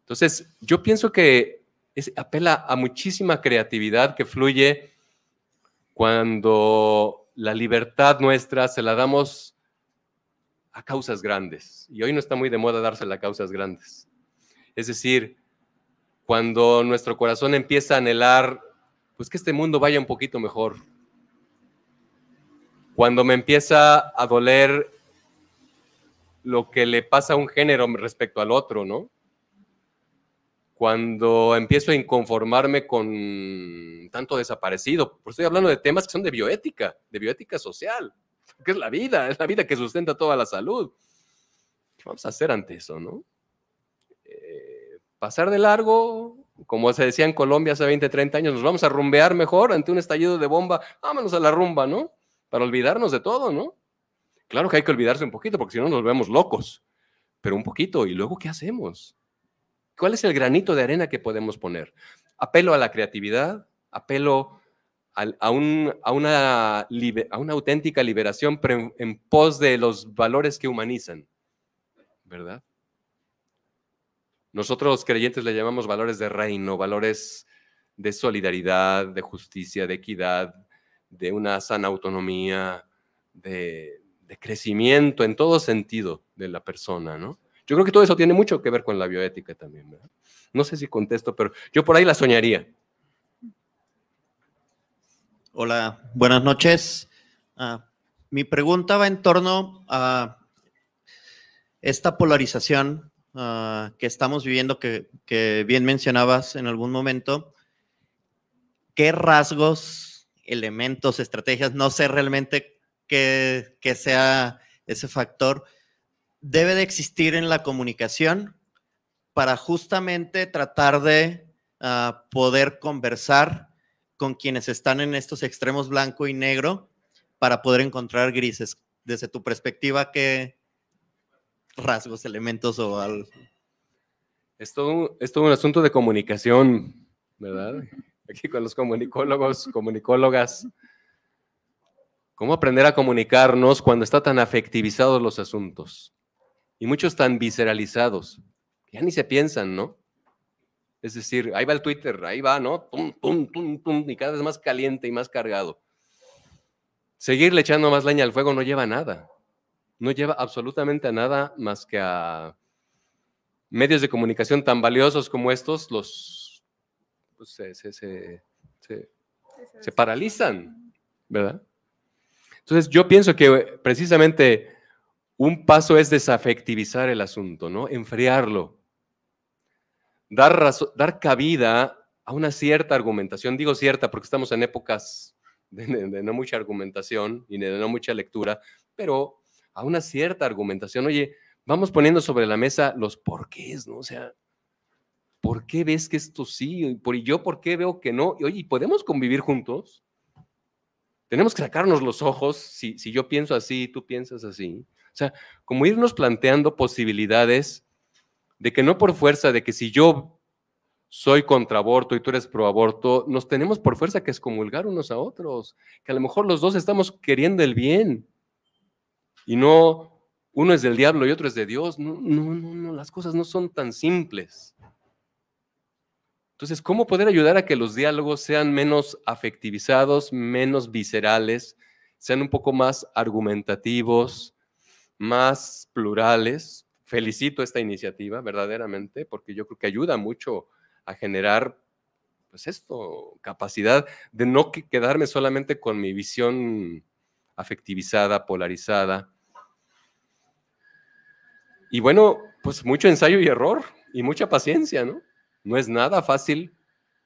Entonces, yo pienso que es, apela a muchísima creatividad que fluye cuando la libertad nuestra se la damos a causas grandes. Y hoy no está muy de moda dársela a causas grandes. Es decir, cuando nuestro corazón empieza a anhelar, pues que este mundo vaya un poquito mejor. Cuando me empieza a doler lo que le pasa a un género respecto al otro, ¿no? cuando empiezo a inconformarme con tanto desaparecido. Por pues estoy hablando de temas que son de bioética, de bioética social, que es la vida, es la vida que sustenta toda la salud. ¿Qué vamos a hacer ante eso, no? Eh, pasar de largo, como se decía en Colombia hace 20, 30 años, nos vamos a rumbear mejor ante un estallido de bomba, vámonos a la rumba, ¿no? Para olvidarnos de todo, ¿no? Claro que hay que olvidarse un poquito, porque si no nos vemos locos, pero un poquito, ¿y luego qué hacemos? ¿Cuál es el granito de arena que podemos poner? Apelo a la creatividad, apelo a, una, auténtica liberación en, pos de los valores que humanizan, ¿verdad? Nosotros creyentes le llamamos valores de reino, valores de solidaridad, de justicia, de equidad, de una sana autonomía, de, de crecimiento en todo sentido de la persona, ¿no? Yo creo que todo eso tiene mucho que ver con la bioética también. No sé si contesto, pero yo por ahí la soñaría. Hola, buenas noches. Ah, mi pregunta va en torno a esta polarización ah, que estamos viviendo, que, bien mencionabas en algún momento. ¿Qué rasgos, elementos, estrategias, no sé realmente qué sea ese factor, debe de existir en la comunicación para justamente tratar de ah, poder conversar con quienes están en estos extremos blanco y negro para poder encontrar grises. Desde tu perspectiva, ¿qué rasgos, elementos o algo? Es todo, es un asunto de comunicación, ¿verdad? Aquí con los comunicólogos, comunicólogas. ¿Cómo aprender a comunicarnos cuando está tan afectivizados los asuntos? y muchos tan visceralizados, ya ni se piensan, ¿no? Es decir, ahí va el Twitter, ahí va, ¿no? Tum, tum, tum, tum, y cada vez más caliente y más cargado. Seguirle echando más leña al fuego no lleva a nada. No lleva absolutamente a nada más que a medios de comunicación tan valiosos como estos, los pues, se, se, se paralizan, ¿verdad? Entonces yo pienso que eh, precisamente un paso es desafectivizar el asunto, ¿no? Enfriarlo. Dar, dar cabida a una cierta argumentación. Digo cierta porque estamos en épocas de, no mucha argumentación y de no mucha lectura, pero a una cierta argumentación. Oye, vamos poniendo sobre la mesa los porqués, ¿no? O sea, ¿por qué ves que esto sí? ¿Y yo por qué veo que no? Y oye, ¿podemos convivir juntos? Tenemos que sacarnos los ojos si, si yo pienso así tú piensas así. O sea, como irnos planteando posibilidades de que no por fuerza de que si yo soy contra aborto y tú eres pro aborto, nos tenemos por fuerza que excomulgar unos a otros, que a lo mejor los dos estamos queriendo el bien y no uno es del diablo y otro es de Dios. no, no, no, las cosas no son tan simples. Entonces, ¿cómo poder ayudar a que los diálogos sean menos afectivizados, menos viscerales, sean un poco más argumentativos, más plurales. Felicito esta iniciativa verdaderamente porque yo creo que ayuda mucho a generar, pues esto, capacidad de no quedarme solamente con mi visión afectivizada, polarizada. Y bueno, pues mucho ensayo y error y mucha paciencia, ¿no? No es nada fácil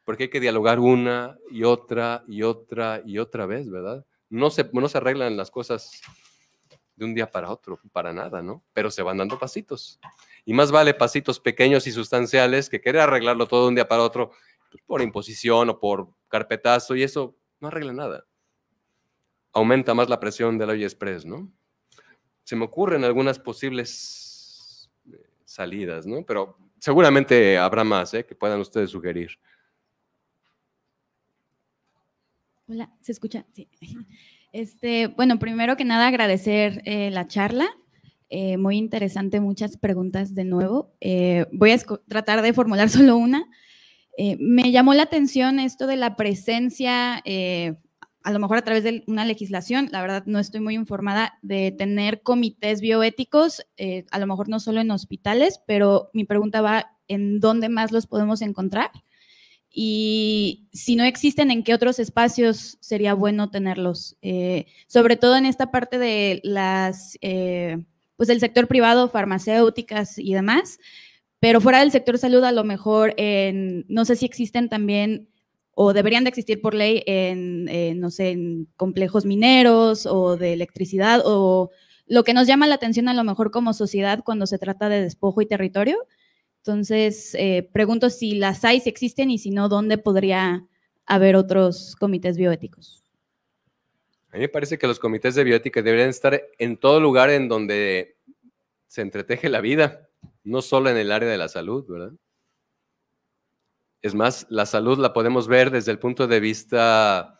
porque hay que dialogar una y otra y otra y otra vez, ¿verdad? No se, no se arreglan las cosas de un día para otro, para nada, ¿no? Pero se van dando pasitos. Y más vale pasitos pequeños y sustanciales que querer arreglarlo todo de un día para otro pues, por imposición o por carpetazo y eso no arregla nada. Aumenta más la presión del hoy express, ¿no? Se me ocurren algunas posibles eh, salidas, ¿no? Pero seguramente habrá más ¿eh? que puedan ustedes sugerir. Hola, ¿se escucha? Sí. Este, bueno, primero que nada agradecer eh, la charla. Eh, muy interesante, muchas preguntas de nuevo. Eh, voy a tratar de formular solo una. me llamó la atención esto de la presencia, a lo mejor a través de una legislación, la verdad no estoy muy informada, de tener comités bioéticos, a lo mejor no solo en hospitales, pero mi pregunta va en dónde más los podemos encontrar y si no existen, ¿en qué otros espacios sería bueno tenerlos? Eh, sobre todo en esta parte de las, eh, pues del sector privado, farmacéuticas y demás, pero fuera del sector salud a lo mejor, no sé si existen también o deberían de existir por ley en, eh, no sé, en complejos mineros o de electricidad o lo que nos llama la atención a lo mejor como sociedad cuando se trata de despojo y territorio, entonces, eh, pregunto si las hay, si existen y si no, ¿dónde podría haber otros comités bioéticos? A mí me parece que los comités de bioética deberían estar en todo lugar en donde se entreteje la vida, no solo en el área de la salud, ¿verdad? Es más, la salud la podemos ver desde el punto de vista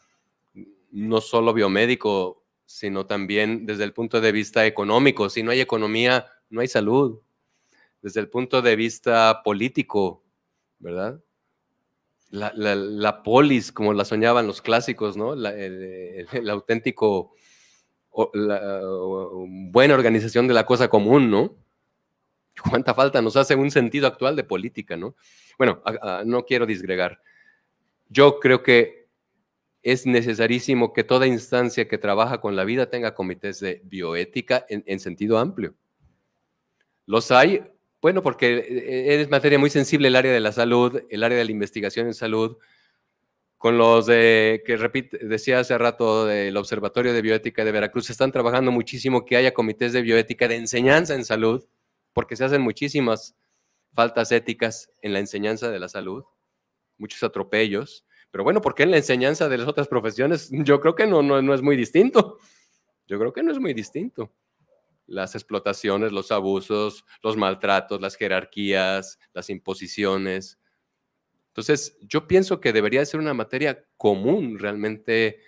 no solo biomédico, sino también desde el punto de vista económico. Si no hay economía, no hay salud desde el punto de vista político, ¿verdad? La, polis, como la soñaban los clásicos, ¿no? La, el, auténtico, la buena organización de la cosa común, ¿no? ¿Cuánta falta nos hace un sentido actual de política, ¿no? Bueno, no quiero disgregar. Yo creo que es necesarísimo que toda instancia que trabaja con la vida tenga comités de bioética en sentido amplio. Los hay bueno, porque eh, es materia muy sensible el área de la salud, el área de la investigación en salud, con los que repite, decía hace rato del Observatorio de Bioética de Veracruz, están trabajando muchísimo que haya comités de bioética de enseñanza en salud, porque se hacen muchísimas faltas éticas en la enseñanza de la salud, muchos atropellos. Pero bueno, porque en la enseñanza de las otras profesiones yo creo que no, no es muy distinto. Yo creo que no es muy distinto las explotaciones, los abusos, los maltratos, las jerarquías, las imposiciones. Entonces, yo pienso que debería ser una materia común realmente,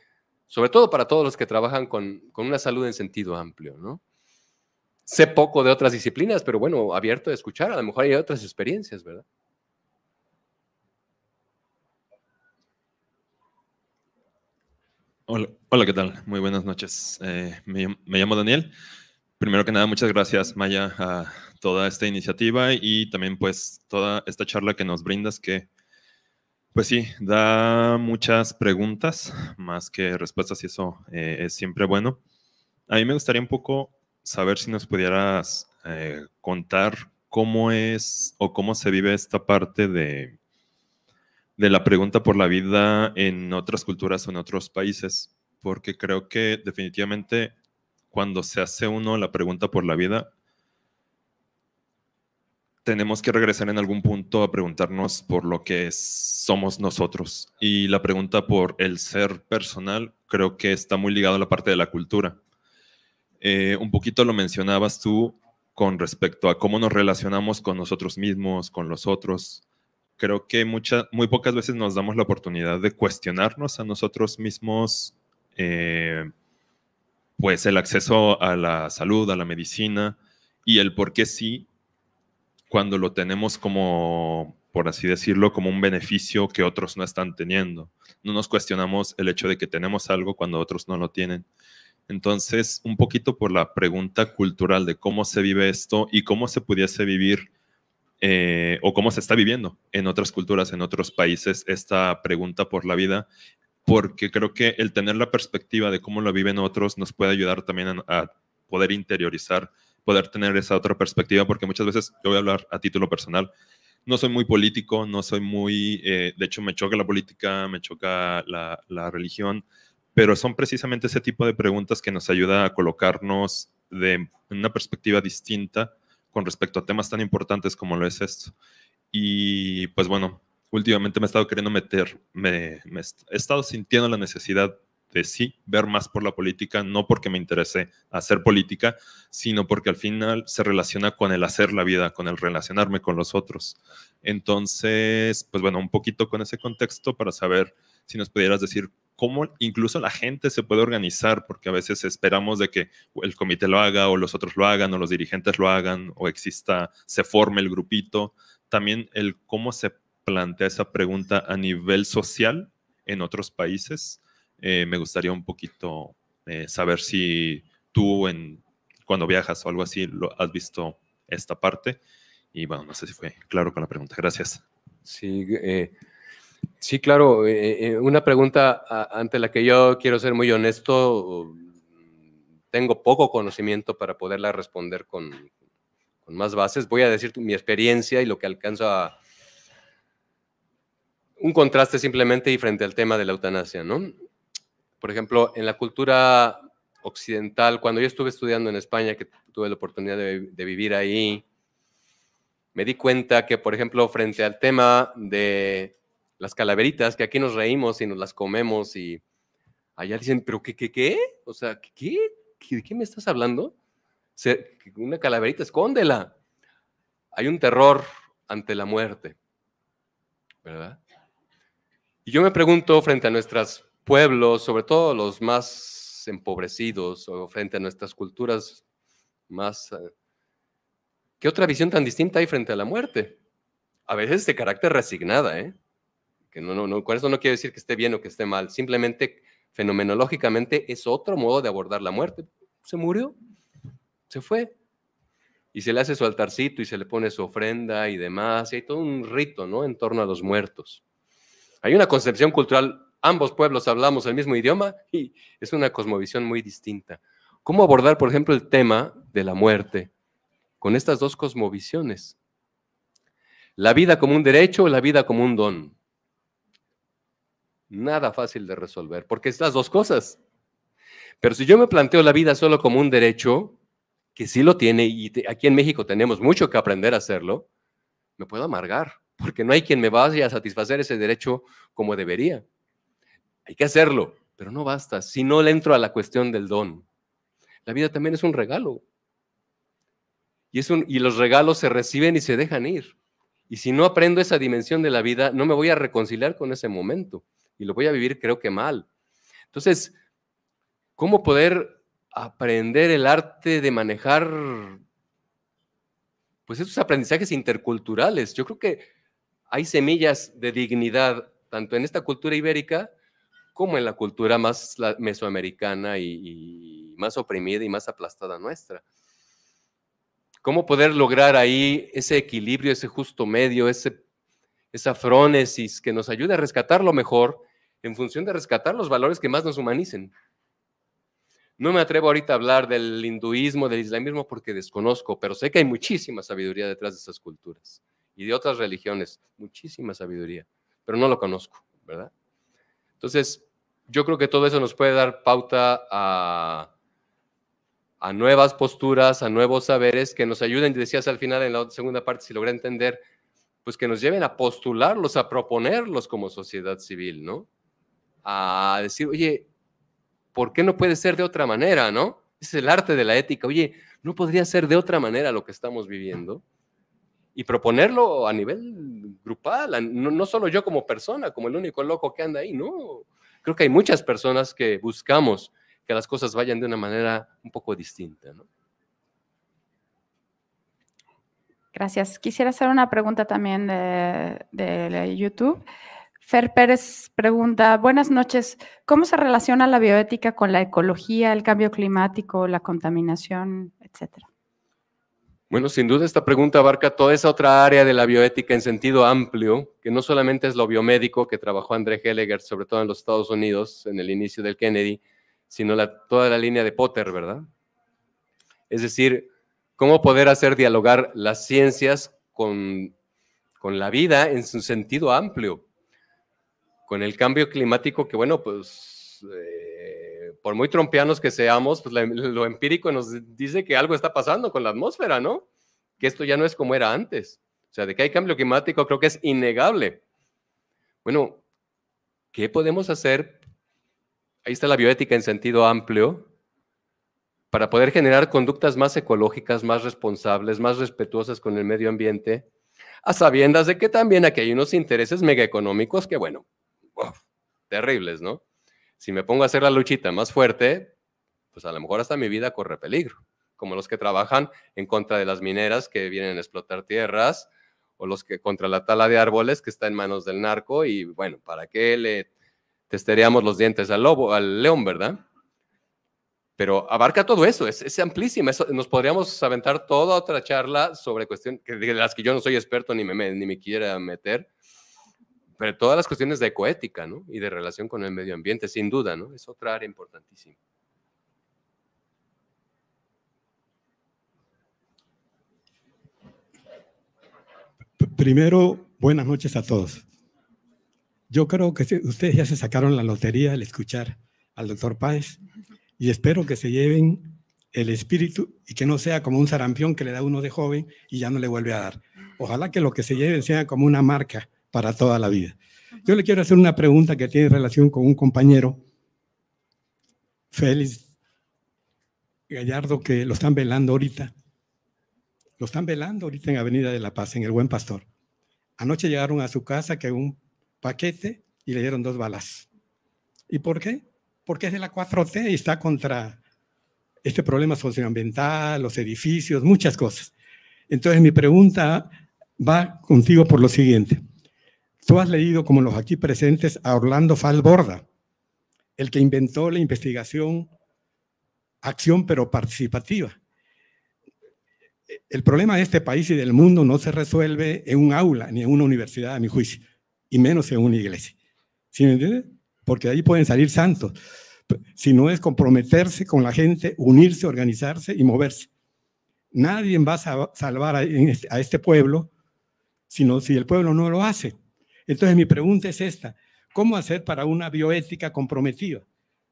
sobre todo para todos los que trabajan con, una salud en sentido amplio, ¿no? Sé poco de otras disciplinas, pero bueno, abierto a escuchar, a lo mejor hay otras experiencias, ¿verdad? Hola, ¿qué tal? Muy buenas noches. Eh, me llamo Daniel. Primero que nada, muchas gracias, Maya, a toda esta iniciativa y también pues toda esta charla que nos brindas que, pues sí, da muchas preguntas más que respuestas y eso eh, es siempre bueno. A mí me gustaría un poco saber si nos pudieras eh, contar cómo es o cómo se vive esta parte de, de la pregunta por la vida en otras culturas o en otros países, porque creo que definitivamente cuando se hace uno la pregunta por la vida, tenemos que regresar en algún punto a preguntarnos por lo que somos nosotros. Y la pregunta por el ser personal creo que está muy ligado a la parte de la cultura. Eh, un poquito lo mencionabas tú con respecto a cómo nos relacionamos con nosotros mismos, con los otros. Creo que muy pocas veces nos damos la oportunidad de cuestionarnos a nosotros mismos eh, pues el acceso a la salud, a la medicina y el por qué sí cuando lo tenemos como, por así decirlo, como un beneficio que otros no están teniendo. No nos cuestionamos el hecho de que tenemos algo cuando otros no lo tienen. Entonces, un poquito por la pregunta cultural de cómo se vive esto y cómo se pudiese vivir eh, o cómo se está viviendo en otras culturas, en otros países, esta pregunta por la vida porque creo que el tener la perspectiva de cómo lo viven otros nos puede ayudar también a, poder interiorizar, poder tener esa otra perspectiva, porque muchas veces yo voy a hablar a título personal. No soy muy político, no soy muy, eh, de hecho me choca la política, me choca la, la religión, pero son precisamente ese tipo de preguntas que nos ayuda a colocarnos de una perspectiva distinta con respecto a temas tan importantes como lo es esto. Y pues bueno, últimamente me he estado queriendo meter, me, he estado sintiendo la necesidad de sí ver más por la política, no porque me interese hacer política, sino porque al final se relaciona con el hacer la vida, con el relacionarme con los otros. Entonces, pues bueno, un poquito con ese contexto para saber si nos pudieras decir cómo incluso la gente se puede organizar, porque a veces esperamos de que el comité lo haga o los otros lo hagan o los dirigentes lo hagan o exista, se forme el grupito. También el cómo se plantea esa pregunta a nivel social en otros países. Eh, me gustaría un poquito eh, saber si tú en, cuando viajas o algo así lo has visto esta parte. Y bueno, no sé si fue claro con la pregunta. Gracias. Sí, eh, sí claro. una pregunta ante la que yo quiero ser muy honesto. Tengo poco conocimiento para poderla responder con, con más bases. Voy a decir mi experiencia y lo que alcanzo a, un contraste simplemente y frente al tema de la eutanasia, ¿no? Por ejemplo, en la cultura occidental, cuando yo estuve estudiando en España, que tuve la oportunidad de, vivir ahí, me di cuenta que, por ejemplo, frente al tema de las calaveritas, que aquí nos reímos y nos las comemos y allá dicen, pero ¿qué, qué, qué? O sea, ¿qué? ¿De qué me estás hablando? Una calaverita, escóndela. Hay un terror ante la muerte, ¿verdad? Y yo me pregunto frente a nuestros pueblos, sobre todo los más empobrecidos o frente a nuestras culturas más... Eh, ¿Qué otra visión tan distinta hay frente a la muerte? A veces de carácter resignada, ¿eh? Que no, no, no, con eso no quiero decir que esté bien o que esté mal, simplemente fenomenológicamente es otro modo de abordar la muerte. Se murió, se fue. Y se le hace su altarcito y se le pone su ofrenda y demás, y hay todo un rito, ¿no? En torno a los muertos. Hay una concepción cultural, ambos pueblos hablamos el mismo idioma y es una cosmovisión muy distinta. ¿Cómo abordar, por ejemplo, el tema de la muerte con estas dos cosmovisiones? La vida como un derecho o la vida como un don. Nada fácil de resolver, porque estas las dos cosas. Pero si yo me planteo la vida solo como un derecho, que sí lo tiene, y aquí en México tenemos mucho que aprender a hacerlo, me puedo amargar porque no hay quien me vaya a satisfacer ese derecho como debería. Hay que hacerlo, pero no basta si no le entro a la cuestión del don. La vida también es un regalo. Y, un, y los regalos se reciben y se dejan ir. Y si no aprendo esa dimensión de la vida, no me voy a reconciliar con ese momento. Y lo voy a vivir, creo que mal. Entonces, ¿cómo poder aprender el arte de manejar pues esos aprendizajes interculturales? Yo creo que hay semillas de dignidad tanto en esta cultura ibérica como en la cultura más mesoamericana y, más oprimida y más aplastada nuestra. ¿Cómo poder lograr ahí ese equilibrio, ese justo medio, ese, esa frónesis que nos ayude a rescatar lo mejor en función de rescatar los valores que más nos humanicen? No me atrevo ahorita a hablar del hinduismo, del islamismo, porque desconozco, pero sé que hay muchísima sabiduría detrás de esas culturas y de otras religiones, muchísima sabiduría, pero no lo conozco, ¿verdad? Entonces, yo creo que todo eso nos puede dar pauta a, nuevas posturas, a nuevos saberes que nos ayuden, decías al final en la segunda parte, si logré entender, pues que nos lleven a postularlos, a proponerlos como sociedad civil, ¿no? A decir, oye, ¿por qué no puede ser de otra manera, no? Es el arte de la ética. Oye, ¿no podría ser de otra manera lo que estamos viviendo? y proponerlo a nivel grupal, no, solo yo como persona, como el único loco que anda ahí, no. Creo que hay muchas personas que buscamos que las cosas vayan de una manera un poco distinta, ¿no? Gracias. Quisiera hacer una pregunta también de, de YouTube. Fer Pérez pregunta, buenas noches, ¿cómo se relaciona la bioética con la ecología, el cambio climático, la contaminación, etcétera? Bueno, sin duda esta pregunta abarca toda esa otra área de la bioética en sentido amplio, que no solamente es lo biomédico que trabajó André Heleger, sobre todo en los Estados Unidos, en el inicio del Kennedy, sino toda la línea de Potter, ¿verdad? Es decir, cómo poder hacer dialogar las ciencias con, la vida en su sentido amplio, con el cambio climático que, bueno, pues... Eh, por muy trompeanos que seamos, pues lo empírico nos dice que algo está pasando con la atmósfera, ¿no? que esto ya no es como era antes. O sea, de que hay cambio climático creo que es innegable. Bueno, ¿qué podemos hacer? Ahí está la bioética en sentido amplio para poder generar conductas más ecológicas, más responsables, más respetuosas con el medio ambiente, a sabiendas de que también aquí hay unos intereses megaeconómicos que, bueno, terribles, ¿no? Si me pongo a hacer la luchita más fuerte, pues a lo mejor hasta mi vida corre peligro como los que trabajan en contra de las mineras que vienen a explotar tierras o los que contra la tala de árboles que está en manos del narco y bueno, ¿para qué le testereamos los dientes al lobo, al león, verdad? Pero abarca todo eso, es, es amplísima, nos podríamos aventar toda otra charla sobre cuestiones de las que yo no soy experto ni me, ni me quiera meter, pero todas las cuestiones de ecoética, Y de relación con el medio ambiente, sin duda, ¿no? Es otra área importantísima. Primero, buenas noches a todos. Yo creo que ustedes ya se sacaron la lotería al escuchar al doctor Páez y espero que se lleven el espíritu y que no sea como un sarampión que le da uno de joven y ya no le vuelve a dar. Ojalá que lo que se lleven sea como una marca para toda la vida. Yo le quiero hacer una pregunta que tiene relación con un compañero, Félix Gallardo, que lo están velando ahorita. Lo están velando ahorita en Avenida de la Paz, en el Buen Pastor. Anoche llegaron a su casa que un paquete y le dieron dos balas. ¿Y por qué? Porque es de la 4T y está contra este problema socioambiental, los edificios, muchas cosas. Entonces mi pregunta va contigo por lo siguiente. Tú has leído, como los aquí presentes, a Orlando Falborda, el que inventó la investigación acción pero participativa el problema de este país y del mundo no se resuelve en un aula ni en una universidad, a mi juicio, y menos en una iglesia. ¿Sí me entiendes?, Porque de ahí pueden salir santos. Si no es comprometerse con la gente, unirse, organizarse y moverse. Nadie va a salvar este, a este pueblo sino si el pueblo no lo hace. Entonces mi pregunta es esta, ¿cómo hacer para una bioética comprometida?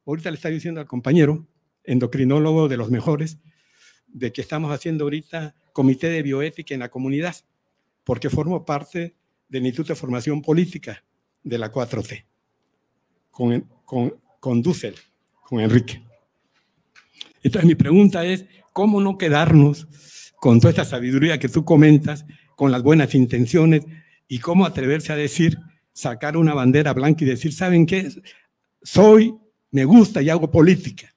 Ahorita le está diciendo al compañero, endocrinólogo de los mejores, de que estamos haciendo ahorita Comité de Bioética en la comunidad, porque formo parte del Instituto de Formación Política de la 4T, con, con, con Dussel, con Enrique. Entonces mi pregunta es, ¿cómo no quedarnos con toda esta sabiduría que tú comentas, con las buenas intenciones, y cómo atreverse a decir, sacar una bandera blanca y decir, ¿saben qué? Soy, me gusta y hago política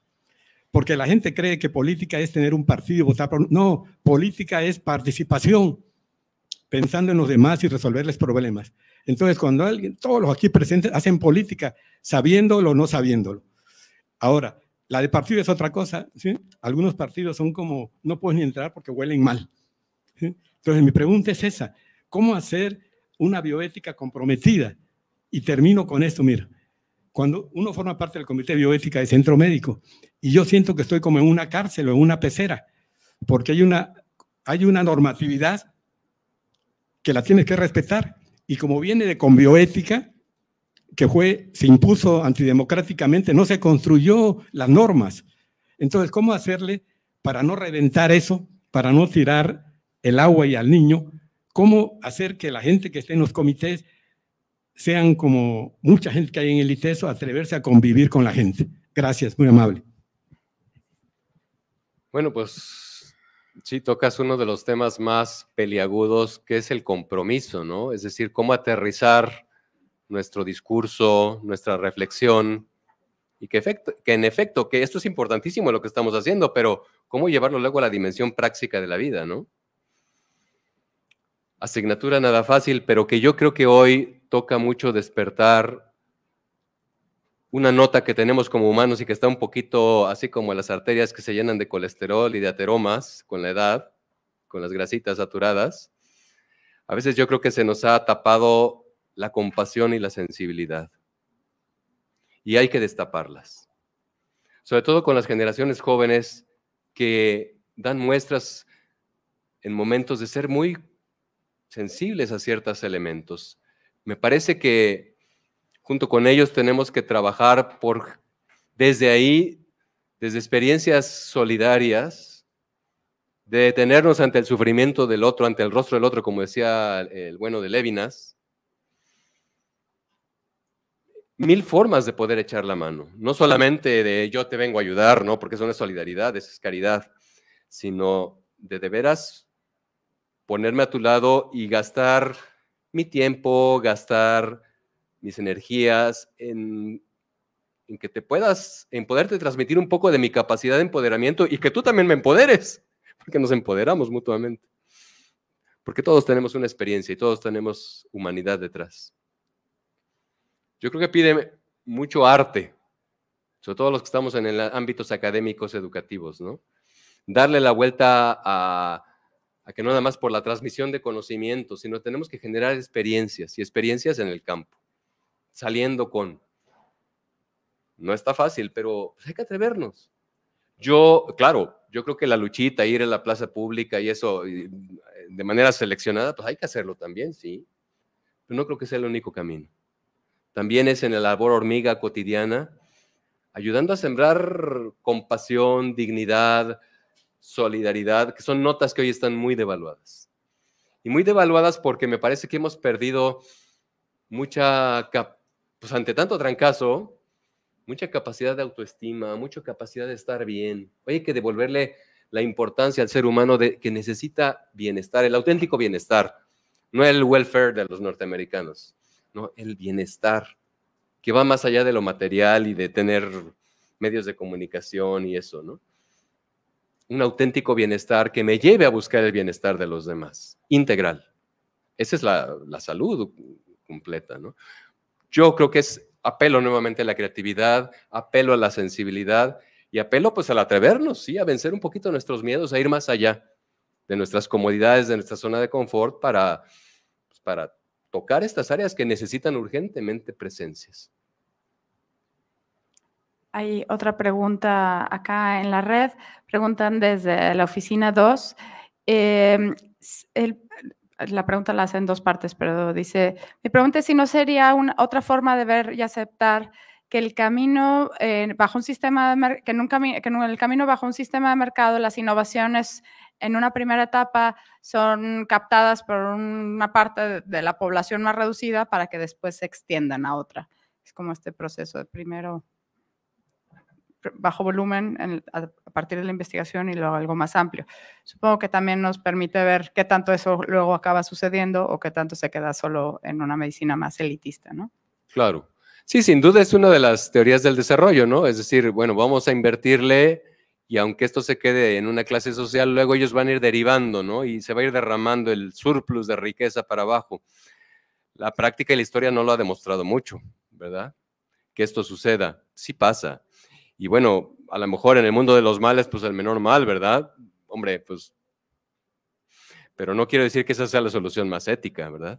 porque la gente cree que política es tener un partido y votar por... No, política es participación, pensando en los demás y resolverles problemas. Entonces, cuando alguien, todos los aquí presentes hacen política, sabiéndolo o no sabiéndolo. Ahora, la de partido es otra cosa, ¿sí? Algunos partidos son como, no puedes ni entrar porque huelen mal. Entonces, mi pregunta es esa, ¿cómo hacer una bioética comprometida? Y termino con esto, mira, cuando uno forma parte del Comité Bioética de Centro Médico, y yo siento que estoy como en una cárcel o en una pecera, porque hay una, hay una normatividad que la tienes que respetar. Y como viene de con bioética, que fue, se impuso antidemocráticamente, no se construyó las normas. Entonces, ¿cómo hacerle para no reventar eso, para no tirar el agua y al niño? ¿Cómo hacer que la gente que esté en los comités sean como mucha gente que hay en el ITESO, atreverse a convivir con la gente? Gracias, muy amable. Bueno, pues sí, tocas uno de los temas más peliagudos, que es el compromiso, ¿no? Es decir, cómo aterrizar nuestro discurso, nuestra reflexión, y que, que en efecto, que esto es importantísimo lo que estamos haciendo, pero cómo llevarlo luego a la dimensión práctica de la vida, ¿no? Asignatura nada fácil, pero que yo creo que hoy toca mucho despertar una nota que tenemos como humanos y que está un poquito así como las arterias que se llenan de colesterol y de ateromas con la edad, con las grasitas saturadas, a veces yo creo que se nos ha tapado la compasión y la sensibilidad. Y hay que destaparlas. Sobre todo con las generaciones jóvenes que dan muestras en momentos de ser muy sensibles a ciertos elementos. Me parece que junto con ellos tenemos que trabajar por, desde ahí, desde experiencias solidarias, de detenernos ante el sufrimiento del otro, ante el rostro del otro, como decía el bueno de Levinas. Mil formas de poder echar la mano, no solamente de yo te vengo a ayudar, ¿no? porque eso no es solidaridad, eso es caridad, sino de de veras ponerme a tu lado y gastar mi tiempo, gastar mis energías, en, que te puedas, en poderte transmitir un poco de mi capacidad de empoderamiento y que tú también me empoderes, porque nos empoderamos mutuamente. Porque todos tenemos una experiencia y todos tenemos humanidad detrás. Yo creo que pide mucho arte, sobre todo los que estamos en el ámbitos académicos educativos, ¿no? Darle la vuelta a, a que no nada más por la transmisión de conocimiento, sino tenemos que generar experiencias y experiencias en el campo saliendo con. No está fácil, pero pues, hay que atrevernos. Yo, claro, yo creo que la luchita, ir a la plaza pública y eso de manera seleccionada, pues hay que hacerlo también, sí. Pero no creo que sea el único camino. También es en la labor hormiga cotidiana, ayudando a sembrar compasión, dignidad, solidaridad, que son notas que hoy están muy devaluadas. Y muy devaluadas porque me parece que hemos perdido mucha capacidad pues ante tanto trancazo, mucha capacidad de autoestima, mucha capacidad de estar bien. Oye, hay que devolverle la importancia al ser humano de que necesita bienestar, el auténtico bienestar, no el welfare de los norteamericanos, no el bienestar que va más allá de lo material y de tener medios de comunicación y eso, ¿no? Un auténtico bienestar que me lleve a buscar el bienestar de los demás, integral. Esa es la, la salud completa, ¿no? Yo creo que es apelo nuevamente a la creatividad, apelo a la sensibilidad y apelo pues al atrevernos, sí, a vencer un poquito nuestros miedos, a ir más allá de nuestras comodidades, de nuestra zona de confort para, pues, para tocar estas áreas que necesitan urgentemente presencias. Hay otra pregunta acá en la red. Preguntan desde la oficina 2. Eh, el, la pregunta la hace en dos partes, pero dice, mi pregunta es si no sería una, otra forma de ver y aceptar que el camino eh, bajo un sistema que, que en el camino bajo un sistema de mercado las innovaciones en una primera etapa son captadas por una parte de la población más reducida para que después se extiendan a otra. Es como este proceso de primero bajo volumen a, partir de la investigación y luego algo más amplio. Supongo que también nos permite ver qué tanto eso luego acaba sucediendo o qué tanto se queda solo en una medicina más elitista, ¿no? Claro. Sí, sin duda es una de las teorías del desarrollo, ¿no? Es decir, bueno, vamos a invertirle y aunque esto se quede en una clase social, luego ellos van a ir derivando, ¿no? Y se va a ir derramando el surplus de riqueza para abajo. La práctica y la historia no lo ha demostrado mucho, ¿verdad? Que esto suceda. Sí pasa. Y bueno, a lo mejor en el mundo de los males, pues el menor mal, ¿verdad? Hombre, pues... Pero no quiero decir que esa sea la solución más ética, ¿verdad?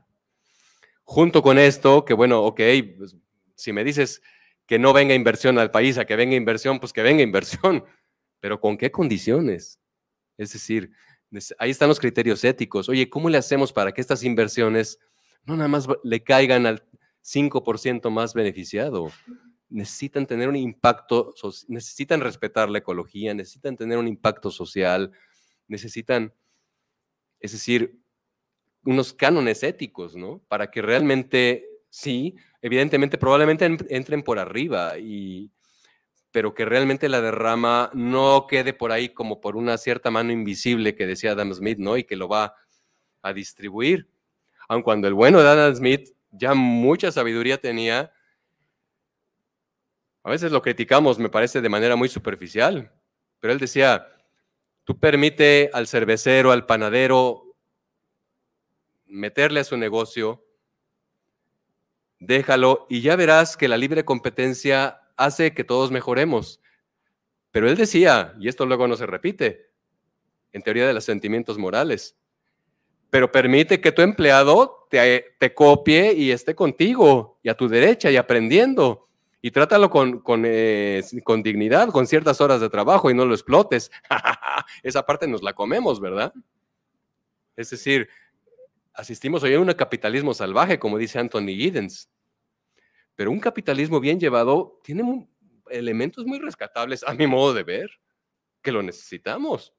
Junto con esto, que bueno, ok, pues, si me dices que no venga inversión al país, a que venga inversión, pues que venga inversión, pero ¿con qué condiciones? Es decir, ahí están los criterios éticos. Oye, ¿cómo le hacemos para que estas inversiones no nada más le caigan al 5% más beneficiado, necesitan tener un impacto, necesitan respetar la ecología, necesitan tener un impacto social, necesitan, es decir, unos cánones éticos, ¿no? Para que realmente, sí, evidentemente, probablemente entren por arriba, y, pero que realmente la derrama no quede por ahí como por una cierta mano invisible que decía Adam Smith, ¿no? Y que lo va a distribuir. Aun cuando el bueno de Adam Smith ya mucha sabiduría tenía, a veces lo criticamos, me parece, de manera muy superficial, pero él decía, tú permite al cervecero, al panadero, meterle a su negocio, déjalo y ya verás que la libre competencia hace que todos mejoremos. Pero él decía, y esto luego no se repite, en teoría de los sentimientos morales, pero permite que tu empleado te, copie y esté contigo y a tu derecha y aprendiendo y trátalo con, eh, con, dignidad, con ciertas horas de trabajo y no lo explotes. Esa parte nos la comemos, ¿verdad? Es decir, asistimos hoy a un capitalismo salvaje, como dice Anthony Giddens. Pero un capitalismo bien llevado tiene elementos muy rescatables, a mi modo de ver, que lo necesitamos.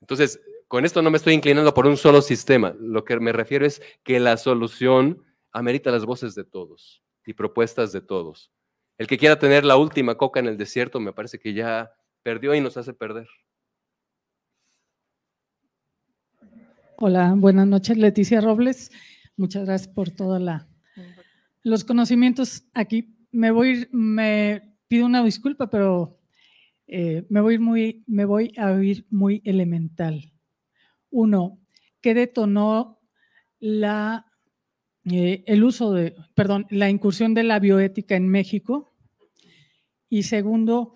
Entonces, con esto no me estoy inclinando por un solo sistema. Lo que me refiero es que la solución amerita las voces de todos y propuestas de todos el que quiera tener la última coca en el desierto me parece que ya perdió y nos hace perder. Hola, buenas noches, Leticia Robles. Muchas gracias por todos los conocimientos aquí. Me voy, me pido una disculpa, pero eh, me voy muy, me voy a oír muy elemental. Uno, ¿qué detonó eh, el uso de, perdón, la incursión de la bioética en México? Y segundo,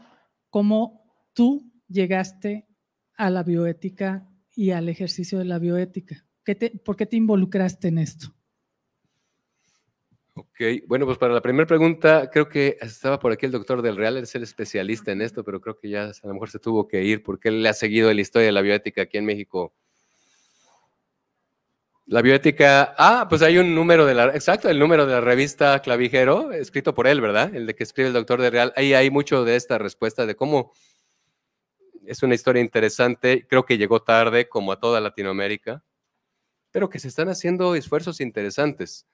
cómo tú llegaste a la bioética y al ejercicio de la bioética. ¿Por qué te involucraste en esto? Ok, bueno, pues para la primera pregunta, creo que estaba por aquí el doctor del Real, es el especialista en esto, pero creo que ya a lo mejor se tuvo que ir porque él le ha seguido la historia de la bioética aquí en México la bioética, ah, pues hay un número de la, exacto, el número de la revista Clavijero, escrito por él, ¿verdad? El de que escribe el doctor de Real. Ahí hay mucho de esta respuesta de cómo es una historia interesante, creo que llegó tarde, como a toda Latinoamérica, pero que se están haciendo esfuerzos interesantes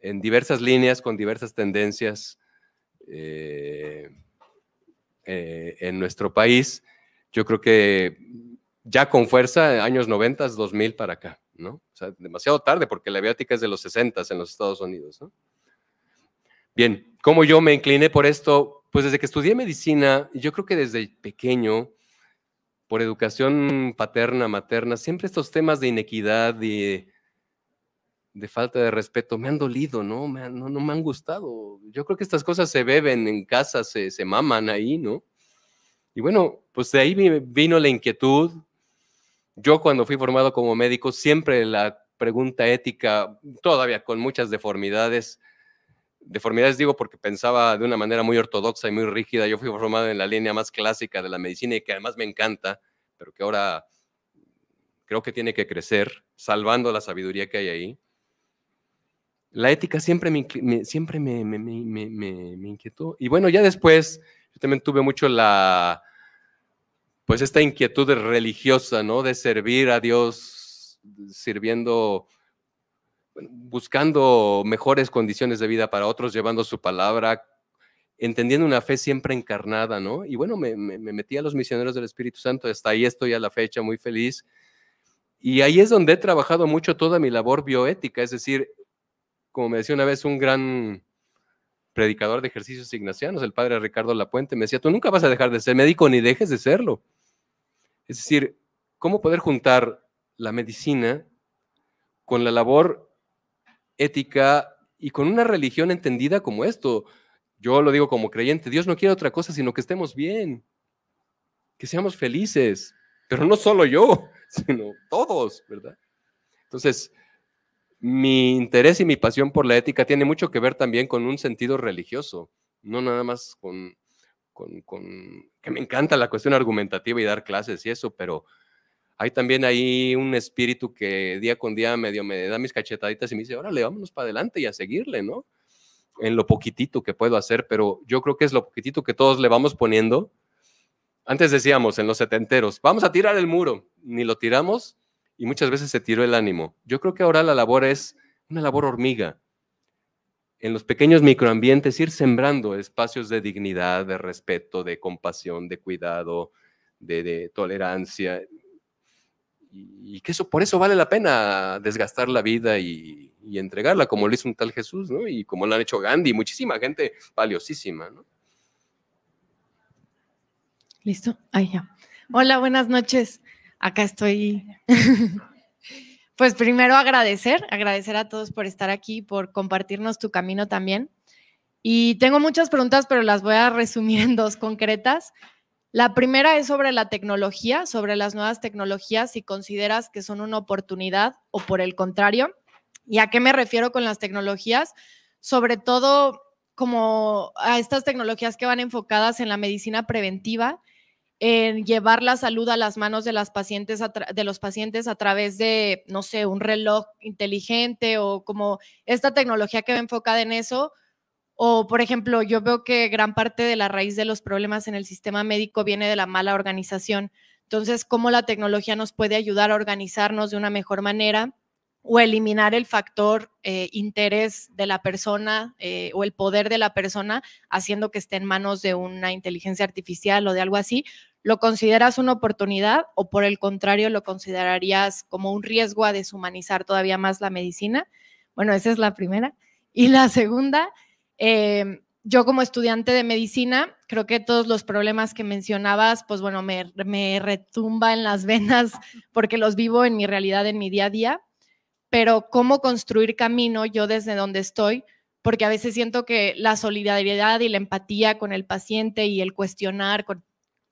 en diversas líneas, con diversas tendencias eh, eh, en nuestro país. Yo creo que ya con fuerza, años 90, 2000 para acá demasiado tarde porque la biótica es de los 60 en los Estados Unidos, Bien, ¿cómo yo me incliné por esto? Pues desde que estudié medicina, yo creo que desde pequeño, por educación paterna, materna, siempre estos temas de inequidad y de falta de respeto me han dolido, ¿no? Me han, me han gustado. Yo creo que estas cosas se beben en casa, se, se maman ahí, ¿no? Y bueno, pues de ahí vino la inquietud, yo cuando fui formado como médico, siempre la pregunta ética, todavía con muchas deformidades, deformidades digo porque pensaba de una manera muy ortodoxa y muy rígida, yo fui formado en la línea más clásica de la medicina y que además me encanta, pero que ahora creo que tiene que crecer, salvando la sabiduría que hay ahí. La ética siempre me, siempre me, inquietó. Y bueno, ya después, yo también tuve mucho la, pues esta inquietud religiosa, ¿no? De servir a Dios, sirviendo, buscando mejores condiciones de vida para otros, llevando su palabra, entendiendo una fe siempre encarnada, ¿no? Y bueno, me, metí a los misioneros del Espíritu Santo, hasta ahí estoy a la fecha muy feliz. Y ahí es donde he trabajado mucho toda mi labor bioética, es decir, como me decía una vez un gran predicador de ejercicios ignacianos, el padre Ricardo La Puente, me decía, tú nunca vas a dejar de ser médico ni dejes de serlo. Es decir, ¿cómo poder juntar la medicina con la labor ética y con una religión entendida como esto? Yo lo digo como creyente, Dios no quiere otra cosa sino que estemos bien, que seamos felices, pero no solo yo, sino todos, ¿verdad? Entonces, mi interés y mi pasión por la ética tiene mucho que ver también con un sentido religioso, no nada más con, con, que me encanta la cuestión argumentativa y dar clases y eso, pero hay también ahí un espíritu que día con día medio me da mis cachetaditas y me dice, órale, vámonos para adelante y a seguirle, ¿no? En lo poquitito que puedo hacer, pero yo creo que es lo poquitito que todos le vamos poniendo. Antes decíamos en los setenteros, vamos a tirar el muro, ni lo tiramos, y muchas veces se tiró el ánimo. Yo creo que ahora la labor es una labor hormiga. En los pequeños microambientes ir sembrando espacios de dignidad, de respeto, de compasión, de cuidado, de, tolerancia. Y, que eso, por eso vale la pena desgastar la vida y, entregarla, como lo hizo un tal Jesús, ¿no? Y como lo han hecho Gandhi, muchísima gente valiosísima, ¿no? Listo, ahí ya. Hola, buenas noches acá estoy. pues primero agradecer, agradecer a todos por estar aquí, por compartirnos tu camino también. Y tengo muchas preguntas, pero las voy a resumir en dos concretas. La primera es sobre la tecnología, sobre las nuevas tecnologías, si consideras que son una oportunidad o por el contrario. ¿Y a qué me refiero con las tecnologías? Sobre todo como a estas tecnologías que van enfocadas en la medicina preventiva en llevar la salud a las manos de, los pacientes a través de, no sé, un reloj inteligente o como esta tecnología que va enfocada en eso. O, por ejemplo, yo veo que gran parte de la raíz de los problemas en el sistema médico viene de la mala organización. Entonces, ¿cómo la tecnología nos puede ayudar a organizarnos de una mejor manera o eliminar el factor eh, interés de la persona eh, o el poder de la persona haciendo que esté en manos de una inteligencia artificial o de algo así, ¿Lo consideras una oportunidad o por el contrario lo considerarías como un riesgo a deshumanizar todavía más la medicina? Bueno, esa es la primera. Y la segunda, em, yo como estudiante de medicina, creo que todos los problemas que mencionabas, pues bueno, me, retumba en las venas porque los vivo en mi realidad, en mi día a día, pero cómo construir camino yo desde donde estoy, porque a veces siento que la solidaridad y la empatía con el paciente y el cuestionar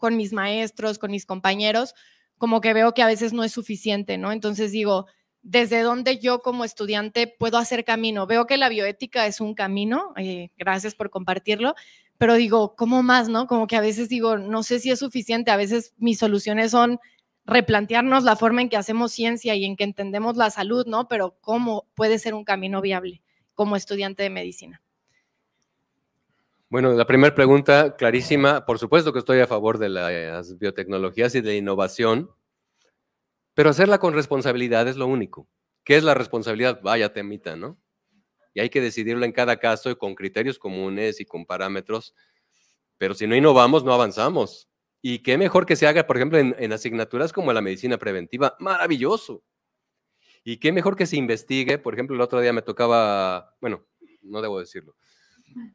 con mis maestros, con mis compañeros, como que veo que a veces no es suficiente, ¿no? Entonces digo, desde dónde yo como estudiante puedo hacer camino. Veo que la bioética es un camino, eh, gracias por compartirlo, pero digo, ¿cómo más, no? Como que a veces digo, no sé si es suficiente, a veces mis soluciones son replantearnos la forma en que hacemos ciencia y en que entendemos la salud, ¿no? Pero ¿cómo puede ser un camino viable como estudiante de medicina? Bueno, la primera pregunta, clarísima. Por supuesto que estoy a favor de las biotecnologías y de la innovación, pero hacerla con responsabilidad es lo único. ¿Qué es la responsabilidad? Vaya temita, ¿no? Y hay que decidirlo en cada caso y con criterios comunes y con parámetros. Pero si no innovamos, no avanzamos. Y qué mejor que se haga, por ejemplo, en asignaturas como la medicina preventiva. Maravilloso. Y qué mejor que se investigue. Por ejemplo, el otro día me tocaba, bueno, no debo decirlo,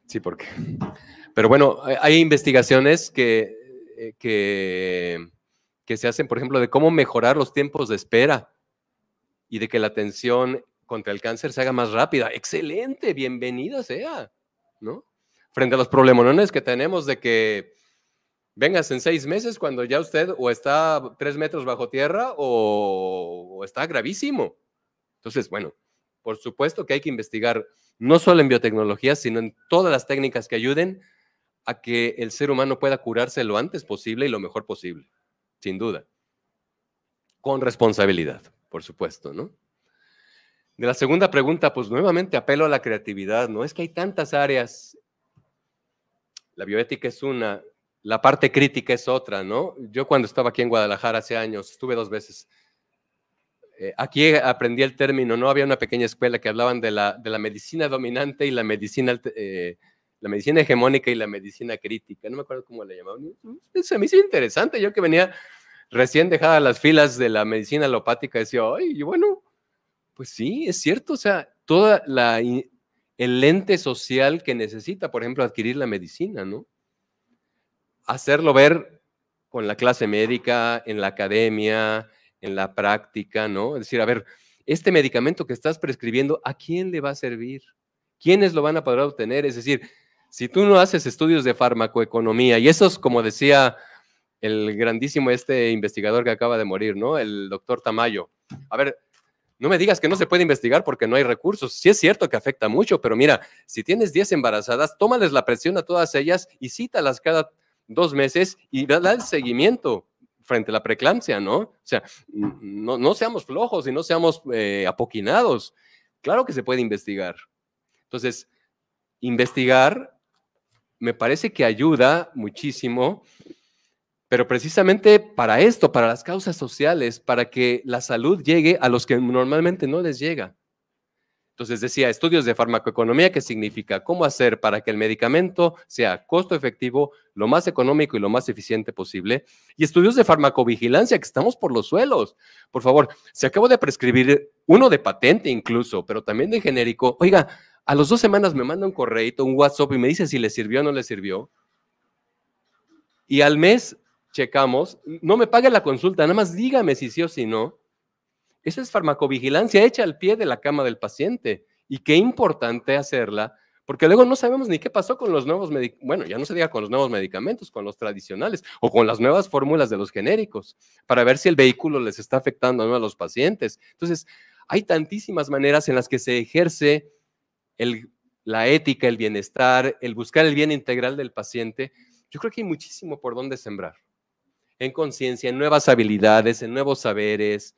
Sí, porque. Pero bueno, eh, hay investigaciones eh, que, que, se hacen, por ejemplo, de cómo mejorar los tiempos de espera y de que la atención contra el cáncer se haga más rápida. Excelente, bienvenida sea, ¿no? Frente a los problemones que tenemos de que vengas en seis meses cuando ya usted o está tres metros bajo tierra o, o está gravísimo. Entonces, bueno, por supuesto que hay que investigar no solo en biotecnología, sino en todas las técnicas que ayuden a que el ser humano pueda curarse lo antes posible y lo mejor posible, sin duda. Con responsabilidad, por supuesto, ¿no? De la segunda pregunta, pues nuevamente apelo a la creatividad, ¿no? Es que hay tantas áreas. La bioética es una, la parte crítica es otra, ¿no? Yo cuando estaba aquí en Guadalajara hace años, estuve dos veces eh, aquí aprendí el término, ¿no? Había una pequeña escuela que hablaban de la, de la medicina dominante y la medicina, eh, la medicina hegemónica y la medicina crítica. No me acuerdo cómo la llamaban. Mm, se me interesante. Yo que venía recién dejada las filas de la medicina alopática, decía, ay, y bueno, pues sí, es cierto. O sea, toda la el ente social que necesita, por ejemplo, adquirir la medicina, ¿no? Hacerlo ver con la clase médica, en la academia, en la práctica, ¿no? Es decir, a ver, este medicamento que estás prescribiendo, ¿a quién le va a servir? ¿Quiénes lo van a poder obtener? Es decir, si tú no haces estudios de farmacoeconomía, y eso es como decía el grandísimo este investigador que acaba de morir, ¿no? El doctor Tamayo. A ver, no me digas que no se puede investigar porque no hay recursos. Sí es cierto que afecta mucho, pero mira, si tienes 10 embarazadas, tómales la presión a todas ellas y cítalas cada dos meses y da el seguimiento frente a la preeclampsia, ¿no? O sea, no, seamos flojos y no seamos eh, apoquinados. Claro que se puede investigar. Entonces, investigar me parece que ayuda muchísimo, pero precisamente para esto, para las causas sociales, para que la salud llegue a los que normalmente no les llega. Entonces decía, estudios de farmacoeconomía, que significa cómo hacer para que el medicamento sea costo efectivo, lo más económico y lo más eficiente posible. Y estudios de farmacovigilancia, que estamos por los suelos. Por favor, se acabo de prescribir uno de patente incluso, pero también de genérico. Oiga, a las dos semanas me manda un correito, un WhatsApp y me dice si le sirvió o no le sirvió. Y al mes checamos, no me pague la consulta, nada más dígame si sí o si no. Esa es farmacovigilancia hecha al pie de la cama del paciente. Y qué importante hacerla, porque luego no sabemos ni qué pasó con los nuevos medicamentos, bueno, ya no se diga con los nuevos medicamentos, con los tradicionales o con las nuevas fórmulas de los genéricos, para ver si el vehículo les está afectando a los pacientes. Entonces, hay tantísimas maneras en las que se ejerce la ética, el bienestar, el buscar el bien integral del paciente. Yo creo que hay muchísimo por dónde sembrar, en conciencia, en nuevas habilidades, en nuevos saberes,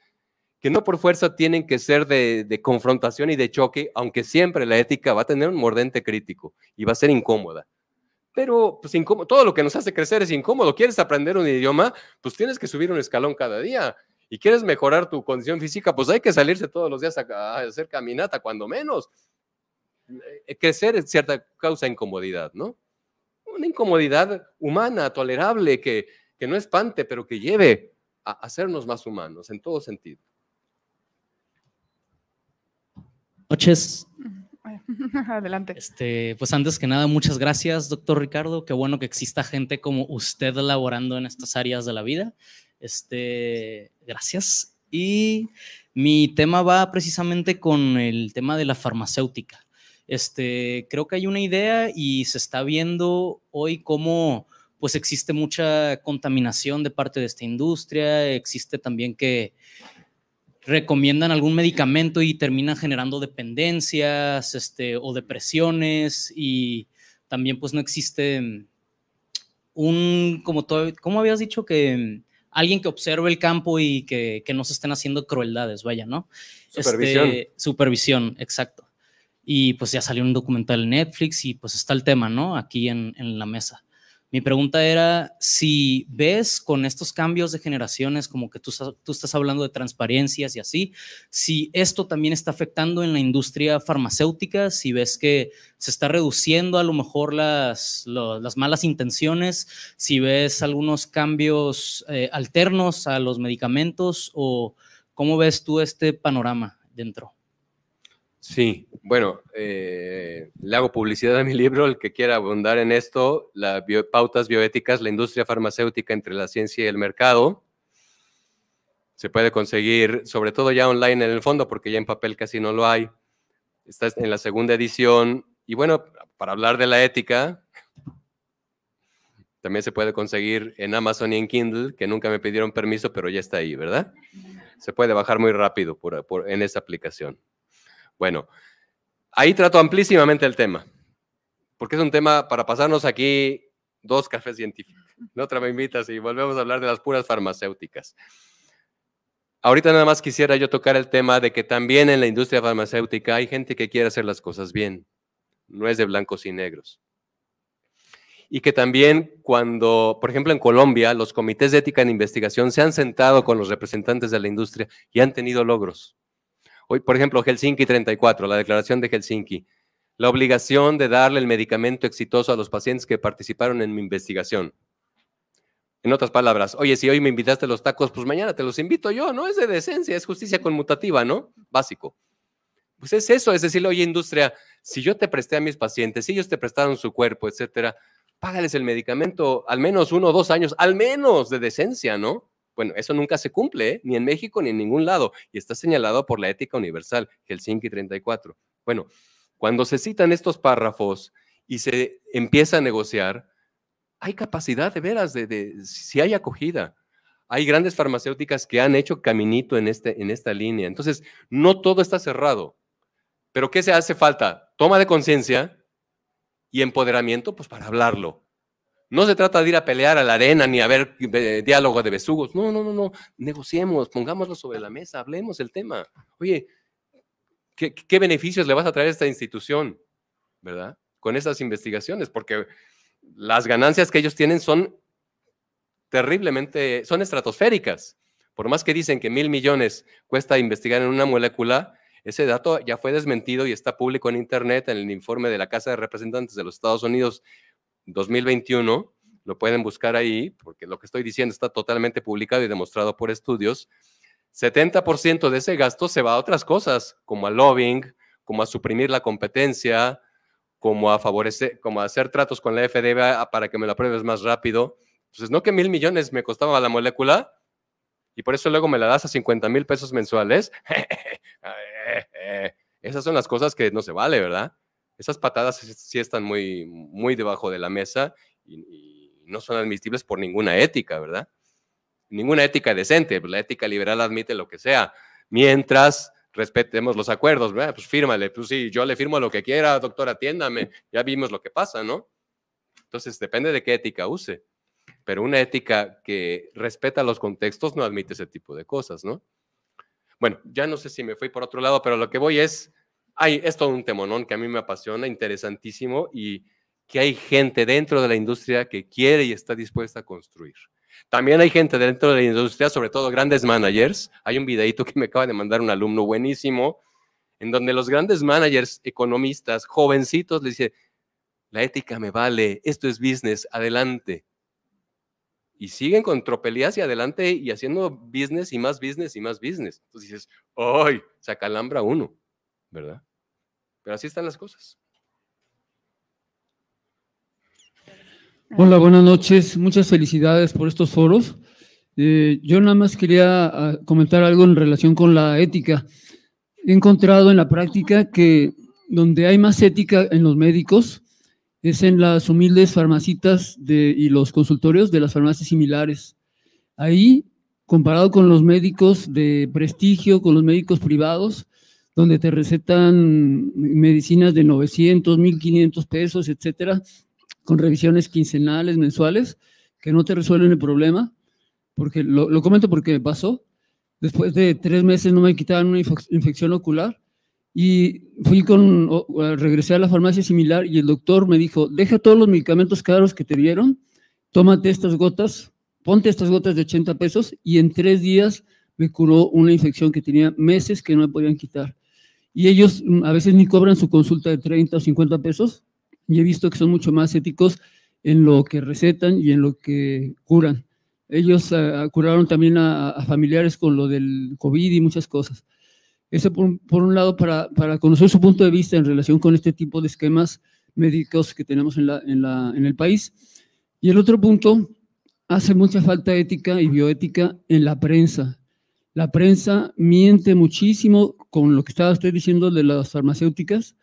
que no por fuerza tienen que ser de, confrontación y de choque, aunque siempre la ética va a tener un mordente crítico y va a ser incómoda. Pero pues, todo lo que nos hace crecer es incómodo. ¿Quieres aprender un idioma? Pues tienes que subir un escalón cada día. ¿Y quieres mejorar tu condición física? Pues hay que salirse todos los días a, hacer caminata, cuando menos. Eh, crecer es cierta causa de incomodidad, ¿no? Una incomodidad humana, tolerable, que, que no espante, pero que lleve a hacernos más humanos en todo sentido. noches. Adelante. Este, pues antes que nada, muchas gracias, doctor Ricardo. Qué bueno que exista gente como usted laborando en estas áreas de la vida. Este, gracias. Y mi tema va precisamente con el tema de la farmacéutica. Este, creo que hay una idea y se está viendo hoy cómo pues existe mucha contaminación de parte de esta industria, existe también que recomiendan algún medicamento y terminan generando dependencias este, o depresiones y también pues no existe mm, un, como, todo, habías dicho, que mm, alguien que observe el campo y que, no se estén haciendo crueldades, vaya, ¿no? Supervisión. Este, supervisión, exacto. Y pues ya salió un documental en Netflix y pues está el tema, ¿no? Aquí en la mesa. Mi pregunta era si ves con estos cambios de generaciones, como que tú, estás hablando de transparencias y así, si esto también está afectando en la industria farmacéutica, si ves que se está reduciendo a lo mejor las, malas intenciones, si ves algunos cambios eh, alternos a los medicamentos o cómo ves tú este panorama dentro. Sí, bueno, eh, le hago publicidad a mi libro, el que quiera abundar en esto, las pautas bioéticas, la industria farmacéutica entre la ciencia y el mercado. Se puede conseguir, sobre todo ya online en el fondo, porque ya en papel casi no lo hay. Está en la segunda edición. Y bueno, para hablar de la ética, también se puede conseguir en Amazon y en Kindle, que nunca me pidieron permiso, pero ya está ahí, ¿verdad? Se puede bajar muy rápido por, en esa aplicación. Bueno, ahí trato amplísimamente el tema, porque es un tema para pasarnos aquí dos cafés científicos. No otra me invitas y volvemos a hablar de las puras farmacéuticas. Ahorita nada más quisiera yo tocar el tema de que también en la industria farmacéutica hay gente que quiere hacer las cosas bien, no es de blancos y negros. Y que también cuando, por ejemplo, en Colombia, los comités de ética en investigación se han sentado con los representantes de la industria y han tenido logros. Hoy, por ejemplo, Helsinki 34, la declaración de Helsinki. La obligación de darle el medicamento exitoso a los pacientes que participaron en mi investigación. En otras palabras, oye, si hoy me invitaste a los tacos, pues mañana te los invito yo, ¿no? Es de decencia, es justicia conmutativa, ¿no? Básico. Pues es eso, es decir, oye, industria, si yo te presté a mis pacientes, si ellos te prestaron su cuerpo, etcétera, págales el medicamento al menos uno o dos años, al menos de decencia, ¿no? Bueno, eso nunca se cumple, ¿eh? ni en México ni en ningún lado, y está señalado por la Ética Universal, el y 34. Bueno, cuando se citan estos párrafos y se empieza a negociar, hay capacidad de veras, de, si hay acogida. Hay grandes farmacéuticas que han hecho caminito en, este, en esta línea. Entonces, no todo está cerrado. Pero ¿qué se hace falta? Toma de conciencia y empoderamiento, pues para hablarlo. No se trata de ir a pelear a la arena ni a ver eh, diálogo de besugos. No, no, no, no. Negociemos, pongámoslo sobre la mesa, hablemos el tema. Oye, ¿qué, beneficios le vas a traer a esta institución? ¿Verdad? Con estas investigaciones, porque las ganancias que ellos tienen son terriblemente, son estratosféricas. Por más que dicen que mil millones cuesta investigar en una molécula, ese dato ya fue desmentido y está público en Internet en el informe de la Casa de Representantes de los Estados Unidos 2021, lo pueden buscar ahí, porque lo que estoy diciendo está totalmente publicado y demostrado por estudios, 70% de ese gasto se va a otras cosas, como a lobbying, como a suprimir la competencia, como a favorecer, como a hacer tratos con la FDA para que me lo apruebes más rápido. Entonces, pues no que mil millones me costaba la molécula y por eso luego me la das a 50 mil pesos mensuales. Eh, eh, eh, Esas son las cosas que no se vale, ¿verdad? esas patadas sí están muy, muy debajo de la mesa y, no son admisibles por ninguna ética, ¿verdad? Ninguna ética decente, pues, la ética liberal admite lo que sea, mientras respetemos los acuerdos, ¿verdad? Pues fírmale, pues sí, yo le firmo lo que quiera, doctor, atiéndame, ya vimos lo que pasa, ¿no? Entonces, depende de qué ética use, pero una ética que respeta los contextos no admite ese tipo de cosas, ¿no? Bueno, ya no sé si me fui por otro lado, pero lo que voy es, esto es todo un temonón que a mí me apasiona, interesantísimo, y que hay gente dentro de la industria que quiere y está dispuesta a construir. También hay gente dentro de la industria, sobre todo grandes managers. Hay un videito que me acaba de mandar un alumno buenísimo, en donde los grandes managers, economistas, jovencitos, le dicen, la ética me vale, esto es business, adelante. Y siguen con tropelías y adelante y haciendo business y más business y más business. Entonces dices, ¡ay! Se acalambra uno, ¿verdad? así están las cosas. Hola, buenas noches. Muchas felicidades por estos foros. Eh, yo nada más quería ah, comentar algo en relación con la ética. He encontrado en la práctica que donde hay más ética en los médicos es en las humildes farmacitas y los consultorios de las farmacias similares. Ahí, comparado con los médicos de prestigio, con los médicos privados, donde te recetan medicinas de 900, 1500 pesos, etcétera, con revisiones quincenales, mensuales, que no te resuelven el problema, porque lo, comento porque me pasó. Después de tres meses no me quitaron una infección ocular y fui con, regresé a la farmacia similar y el doctor me dijo, deja todos los medicamentos caros que te dieron, tómate estas gotas, ponte estas gotas de 80 pesos y en tres días me curó una infección que tenía meses que no me podían quitar y ellos mm, a veces ni cobran su consulta de 30 o 50 pesos y he visto que son mucho más éticos en lo que recetan y en lo que curan. Ellos ah, curaron también a, familiares con lo del COVID y muchas cosas. Eso por, por un lado, para, para, conocer su punto de vista en relación con este tipo de esquemas médicos que tenemos en, la, en, la, en el país. Y el otro punto, hace mucha falta ética y bioética en la prensa. La prensa miente muchísimo con lo que estaba usted diciendo de las farmacéuticas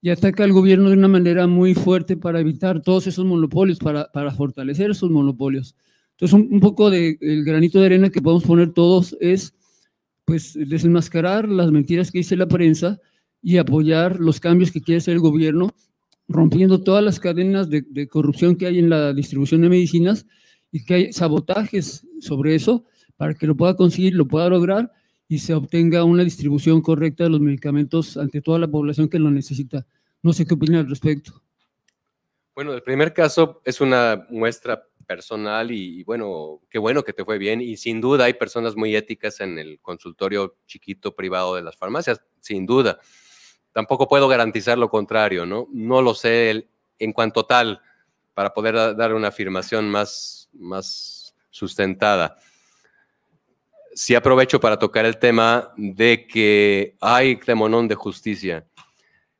y ataca al gobierno de una manera muy fuerte para evitar todos esos monopolios, para, para fortalecer esos monopolios. Entonces, un, poco del granito de arena que podemos poner todos es pues desenmascarar las mentiras que dice la prensa y apoyar los cambios que quiere hacer el gobierno, rompiendo todas las cadenas de corrupción que hay en la distribución de medicinas y que hay sabotajes sobre eso para que lo pueda conseguir, lo pueda lograr y se obtenga una distribución correcta de los medicamentos ante toda la población que lo necesita. No sé qué opina al respecto. Bueno, el primer caso es una muestra personal y, bueno, qué bueno que te fue bien y sin duda hay personas muy éticas en el consultorio chiquito privado de las farmacias, sin duda. Tampoco puedo garantizar lo contrario, ¿no? No lo sé en cuanto tal para poder dar una afirmación más, más sustentada sí aprovecho para tocar el tema de que hay temonón de justicia.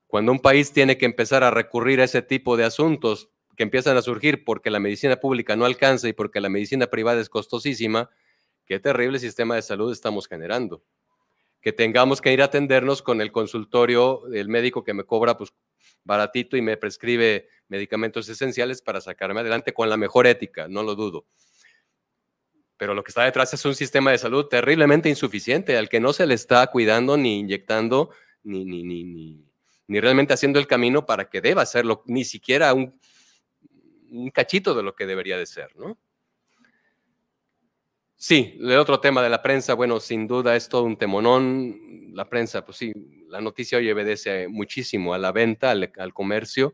Cuando un país tiene que empezar a recurrir a ese tipo de asuntos que empiezan a surgir porque la medicina pública no alcanza y porque la medicina privada es costosísima, qué terrible sistema de salud estamos generando. Que tengamos que ir a atendernos con el consultorio del médico que me cobra pues baratito y me prescribe medicamentos esenciales para sacarme adelante con la mejor ética, no lo dudo pero lo que está detrás es un sistema de salud terriblemente insuficiente, al que no se le está cuidando ni inyectando, ni, ni, ni, realmente haciendo el camino para que deba hacerlo, ni siquiera un, cachito de lo que debería de ser, ¿no? Sí, el otro tema de la prensa, bueno, sin duda es todo un temonón. La prensa, pues sí, la noticia hoy obedece muchísimo a la venta, al comercio.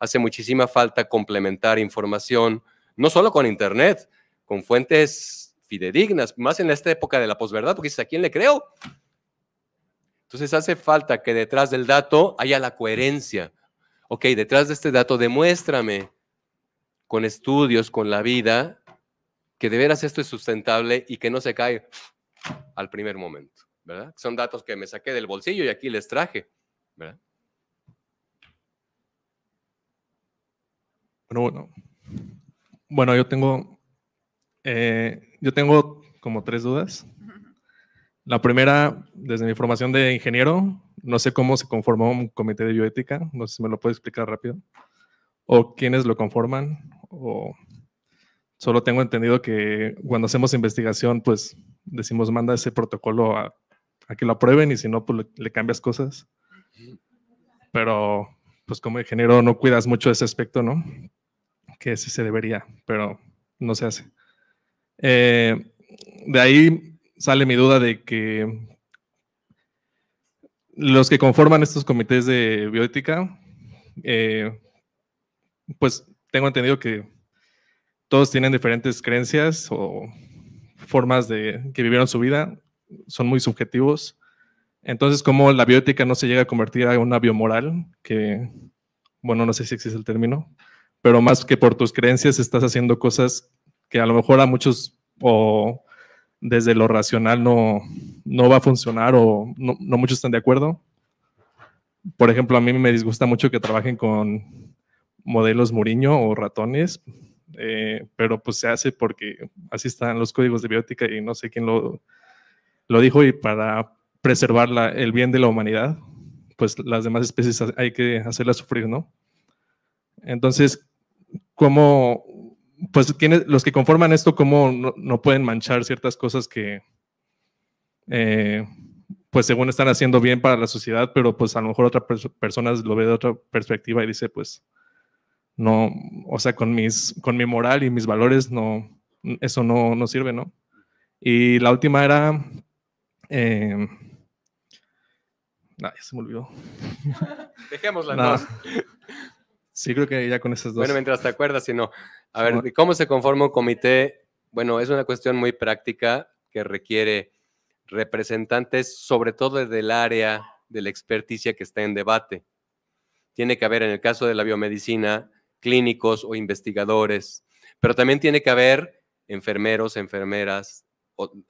Hace muchísima falta complementar información, no solo con Internet, con fuentes fidedignas, más en esta época de la posverdad, porque dices, ¿a quién le creo? Entonces hace falta que detrás del dato haya la coherencia. Ok, detrás de este dato demuéstrame con estudios, con la vida, que de veras esto es sustentable y que no se cae al primer momento, ¿verdad? Son datos que me saqué del bolsillo y aquí les traje, ¿verdad? bueno, bueno, yo tengo eh, yo tengo como tres dudas. La primera, desde mi formación de ingeniero, no sé cómo se conformó un comité de bioética, no sé si me lo puede explicar rápido, o quiénes lo conforman, o solo tengo entendido que cuando hacemos investigación, pues decimos, manda ese protocolo a, que lo aprueben y si no, pues le, le, cambias cosas. Pero, pues como ingeniero no cuidas mucho ese aspecto, ¿no? Que sí se debería, pero no se hace. Eh, de ahí sale mi duda de que los que conforman estos comités de bioética, eh, pues tengo entendido que todos tienen diferentes creencias o formas de que vivieron su vida, son muy subjetivos. Entonces, ¿cómo la bioética no se llega a convertir a una biomoral? Que, bueno, no sé si existe el término, pero más que por tus creencias estás haciendo cosas que a lo mejor a muchos o desde lo racional no, no va a funcionar o no, muchos están de acuerdo. Por ejemplo, a mí me disgusta mucho que trabajen con modelos Muriño o ratones, eh, pero pues se hace porque así están los códigos de biótica y no sé quién lo, lo dijo y para preservar el bien de la humanidad, pues las demás especies hay que hacerlas sufrir, ¿no? Entonces, ¿cómo pues los que conforman esto, cómo no, pueden manchar ciertas cosas que, eh, pues según están haciendo bien para la sociedad, pero pues a lo mejor otras personas lo ve de otra perspectiva y dice, pues no, o sea, con, mis, con mi moral y mis valores, no, eso no, no sirve, ¿no? Y la última era... Eh, ah, ya se me olvidó. Dejémosla. no. Sí, creo que ya con esas dos. Bueno, mientras te acuerdas, si no. A ver, ¿cómo se conforma un comité? Bueno, es una cuestión muy práctica que requiere representantes, sobre todo del área de la experticia que está en debate. Tiene que haber, en el caso de la biomedicina, clínicos o investigadores, pero también tiene que haber enfermeros, enfermeras,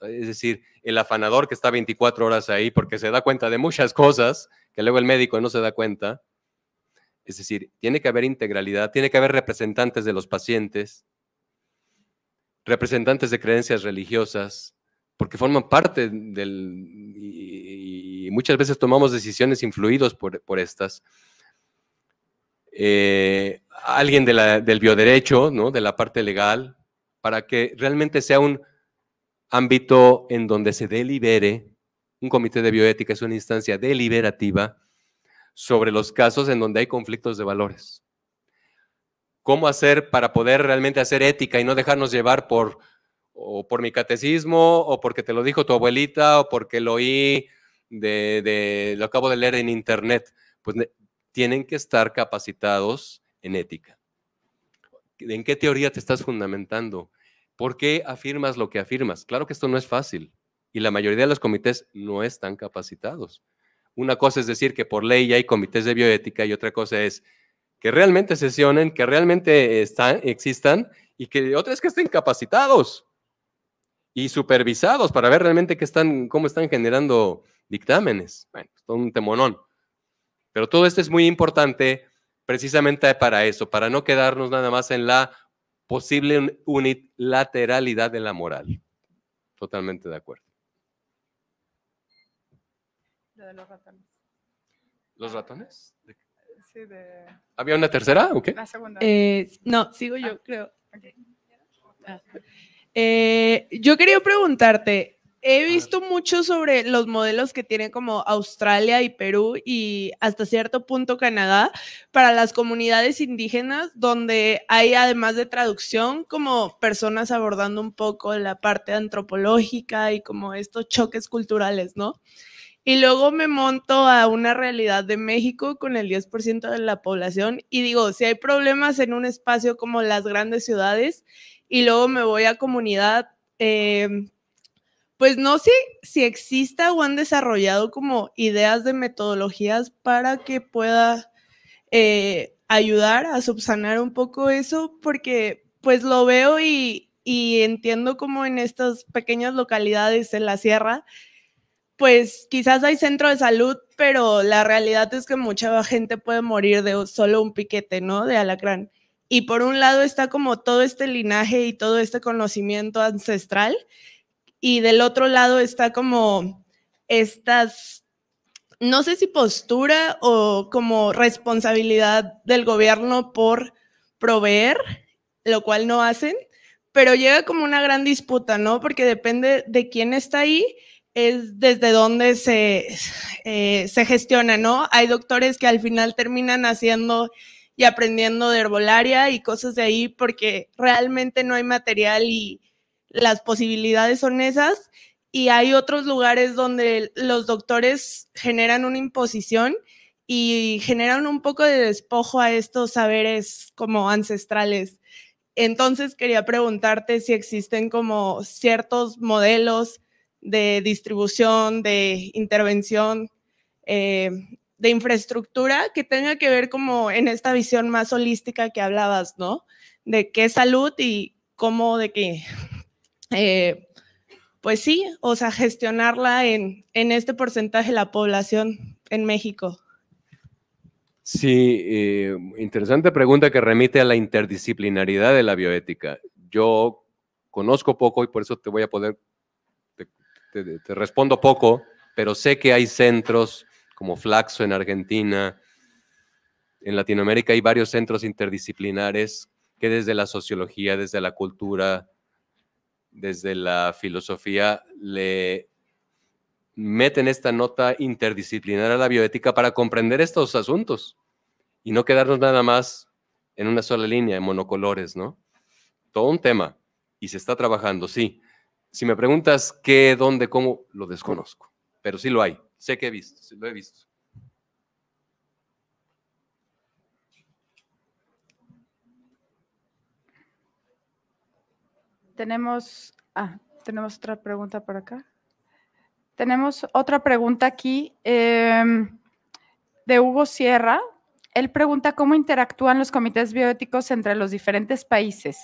es decir, el afanador que está 24 horas ahí porque se da cuenta de muchas cosas que luego el médico no se da cuenta, es decir, tiene que haber integralidad, tiene que haber representantes de los pacientes, representantes de creencias religiosas, porque forman parte del... y, muchas veces tomamos decisiones influidos por, estas. Eh, alguien del bioderecho, ¿no? de la parte legal, para que realmente sea un ámbito en donde se delibere. Un comité de bioética es una instancia deliberativa sobre los casos en donde hay conflictos de valores. ¿Cómo hacer para poder realmente hacer ética y no dejarnos llevar por, mi catecismo, o porque te lo dijo tu abuelita, o porque lo oí, de, de lo acabo de leer en internet? Pues tienen que estar capacitados en ética. ¿En qué teoría te estás fundamentando? ¿Por qué afirmas lo que afirmas? Claro que esto no es fácil y la mayoría de los comités no están capacitados. Una cosa es decir que por ley ya hay comités de bioética y otra cosa es que realmente sesionen, que realmente están, existan y que otra es que estén capacitados y supervisados para ver realmente qué están, cómo están generando dictámenes. Bueno, es pues, un temonón. Pero todo esto es muy importante precisamente para eso, para no quedarnos nada más en la posible unilateralidad de la moral. Totalmente de acuerdo de los ratones. ¿Los ratones? Sí, de... ¿Había una tercera o qué? Eh, no, sigo yo, ah, creo. Ah. Eh, yo quería preguntarte, he visto mucho sobre los modelos que tienen como Australia y Perú y hasta cierto punto Canadá para las comunidades indígenas, donde hay además de traducción como personas abordando un poco la parte antropológica y como estos choques culturales, ¿no? Y luego me monto a una realidad de México con el 10% de la población y digo, si hay problemas en un espacio como las grandes ciudades y luego me voy a comunidad, em, pues no sé si exista o han desarrollado como ideas de metodologías para que pueda eh, ayudar a subsanar un poco eso, porque pues lo veo y, y entiendo como en estas pequeñas localidades en la sierra, pues quizás hay centro de salud, pero la realidad es que mucha gente puede morir de solo un piquete, ¿no? De alacrán. Y por un lado está como todo este linaje y todo este conocimiento ancestral, y del otro lado está como estas, no sé si postura o como responsabilidad del gobierno por proveer, lo cual no hacen, pero llega como una gran disputa, ¿no? Porque depende de quién está ahí es desde donde se, eh, se gestiona, ¿no? Hay doctores que al final terminan haciendo y aprendiendo de herbolaria y cosas de ahí porque realmente no hay material y las posibilidades son esas. Y hay otros lugares donde los doctores generan una imposición y generan un poco de despojo a estos saberes como ancestrales. Entonces quería preguntarte si existen como ciertos modelos de distribución, de intervención, eh, de infraestructura que tenga que ver como en esta visión más holística que hablabas, ¿no? De qué salud y cómo de qué, eh, pues sí, o sea, gestionarla en, este porcentaje de la población en México. Sí, eh, interesante pregunta que remite a la interdisciplinaridad de la bioética. Yo conozco poco y por eso te voy a poder te, respondo poco, pero sé que hay centros como Flaxo en Argentina, en Latinoamérica hay varios centros interdisciplinares que desde la sociología, desde la cultura, desde la filosofía, le meten esta nota interdisciplinar a la bioética para comprender estos asuntos y no quedarnos nada más en una sola línea, en monocolores, ¿no? Todo un tema y se está trabajando, sí, si me preguntas qué, dónde, cómo, lo desconozco, pero sí lo hay, sé que he visto, sí lo he visto. Tenemos, ah, tenemos otra pregunta por acá. Tenemos otra pregunta aquí em, de Hugo Sierra. Él pregunta cómo interactúan los comités bioéticos entre los diferentes países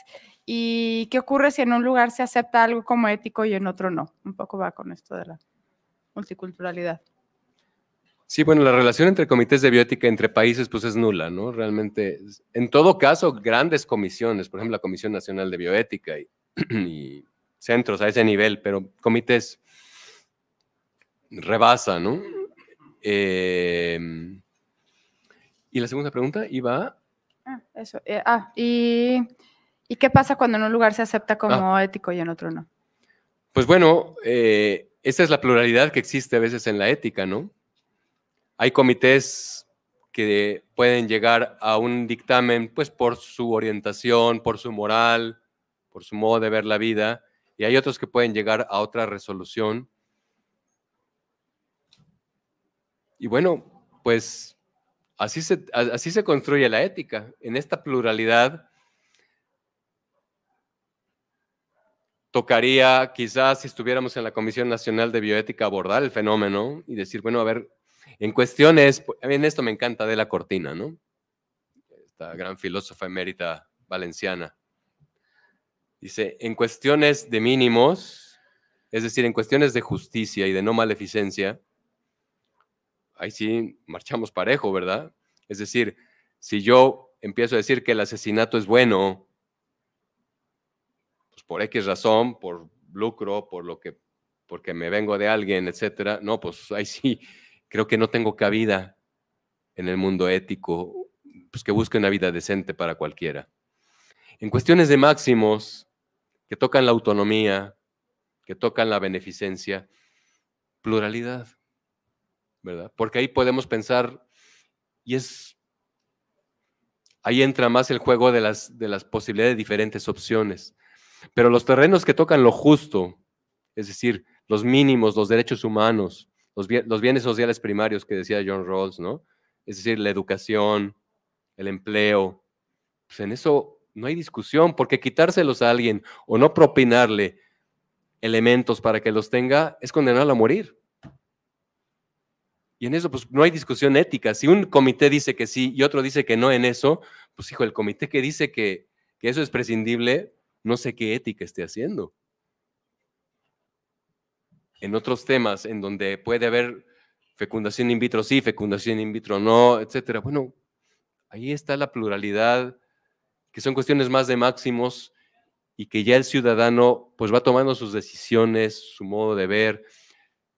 ¿Y qué ocurre si en un lugar se acepta algo como ético y en otro no? Un poco va con esto de la multiculturalidad. Sí, bueno, la relación entre comités de bioética entre países pues es nula, ¿no? Realmente, en todo caso, grandes comisiones, por ejemplo, la Comisión Nacional de Bioética y, centros a ese nivel, pero comités rebasa, ¿no? Eh, y la segunda pregunta iba... Ah, eso. Eh, ah, y ¿Y qué pasa cuando en un lugar se acepta ah. como ético y en otro no? Pues bueno, eh, esa es la pluralidad que existe a veces en la ética, ¿no? Hay comités que pueden llegar a un dictamen pues por su orientación, por su moral, por su modo de ver la vida, y hay otros que pueden llegar a otra resolución. Y bueno, pues así se construye la ética, en esta pluralidad tocaría quizás si estuviéramos en la Comisión Nacional de Bioética abordar el fenómeno y decir, bueno, a ver, en cuestiones, pues, en esto me encanta de la cortina, ¿no? Esta gran filósofa emérita valenciana. Dice, en cuestiones de mínimos, es decir, en cuestiones de justicia y de no maleficencia, ahí sí marchamos parejo, ¿verdad? Es decir, si yo empiezo a decir que el asesinato es bueno pues por X razón, por lucro, por lo que, porque me vengo de alguien, etcétera, no, pues ahí sí, creo que no tengo cabida en el mundo ético, pues que busque una vida decente para cualquiera. En cuestiones de máximos, que tocan la autonomía, que tocan la beneficencia, pluralidad, ¿verdad? Porque ahí podemos pensar, y es, ahí entra más el juego de las, de las posibilidades de diferentes opciones. Pero los terrenos que tocan lo justo, es decir, los mínimos, los derechos humanos, los, bienes sociales primarios que decía John Rawls, ¿no? Es decir, la educación, el empleo, pues en eso no hay discusión, porque quitárselos a alguien o no propinarle elementos para que los tenga es condenarlo a morir. Y en eso, pues no hay discusión ética. Si un comité dice que sí y otro dice que no en eso, pues hijo, el comité que dice que eso es prescindible, no sé qué ética esté haciendo. En otros temas en donde puede haber fecundación in vitro sí, fecundación in vitro no, etcétera. Bueno, ahí está la pluralidad, que son cuestiones más de máximos y que ya el ciudadano pues va tomando sus decisiones, su modo de ver,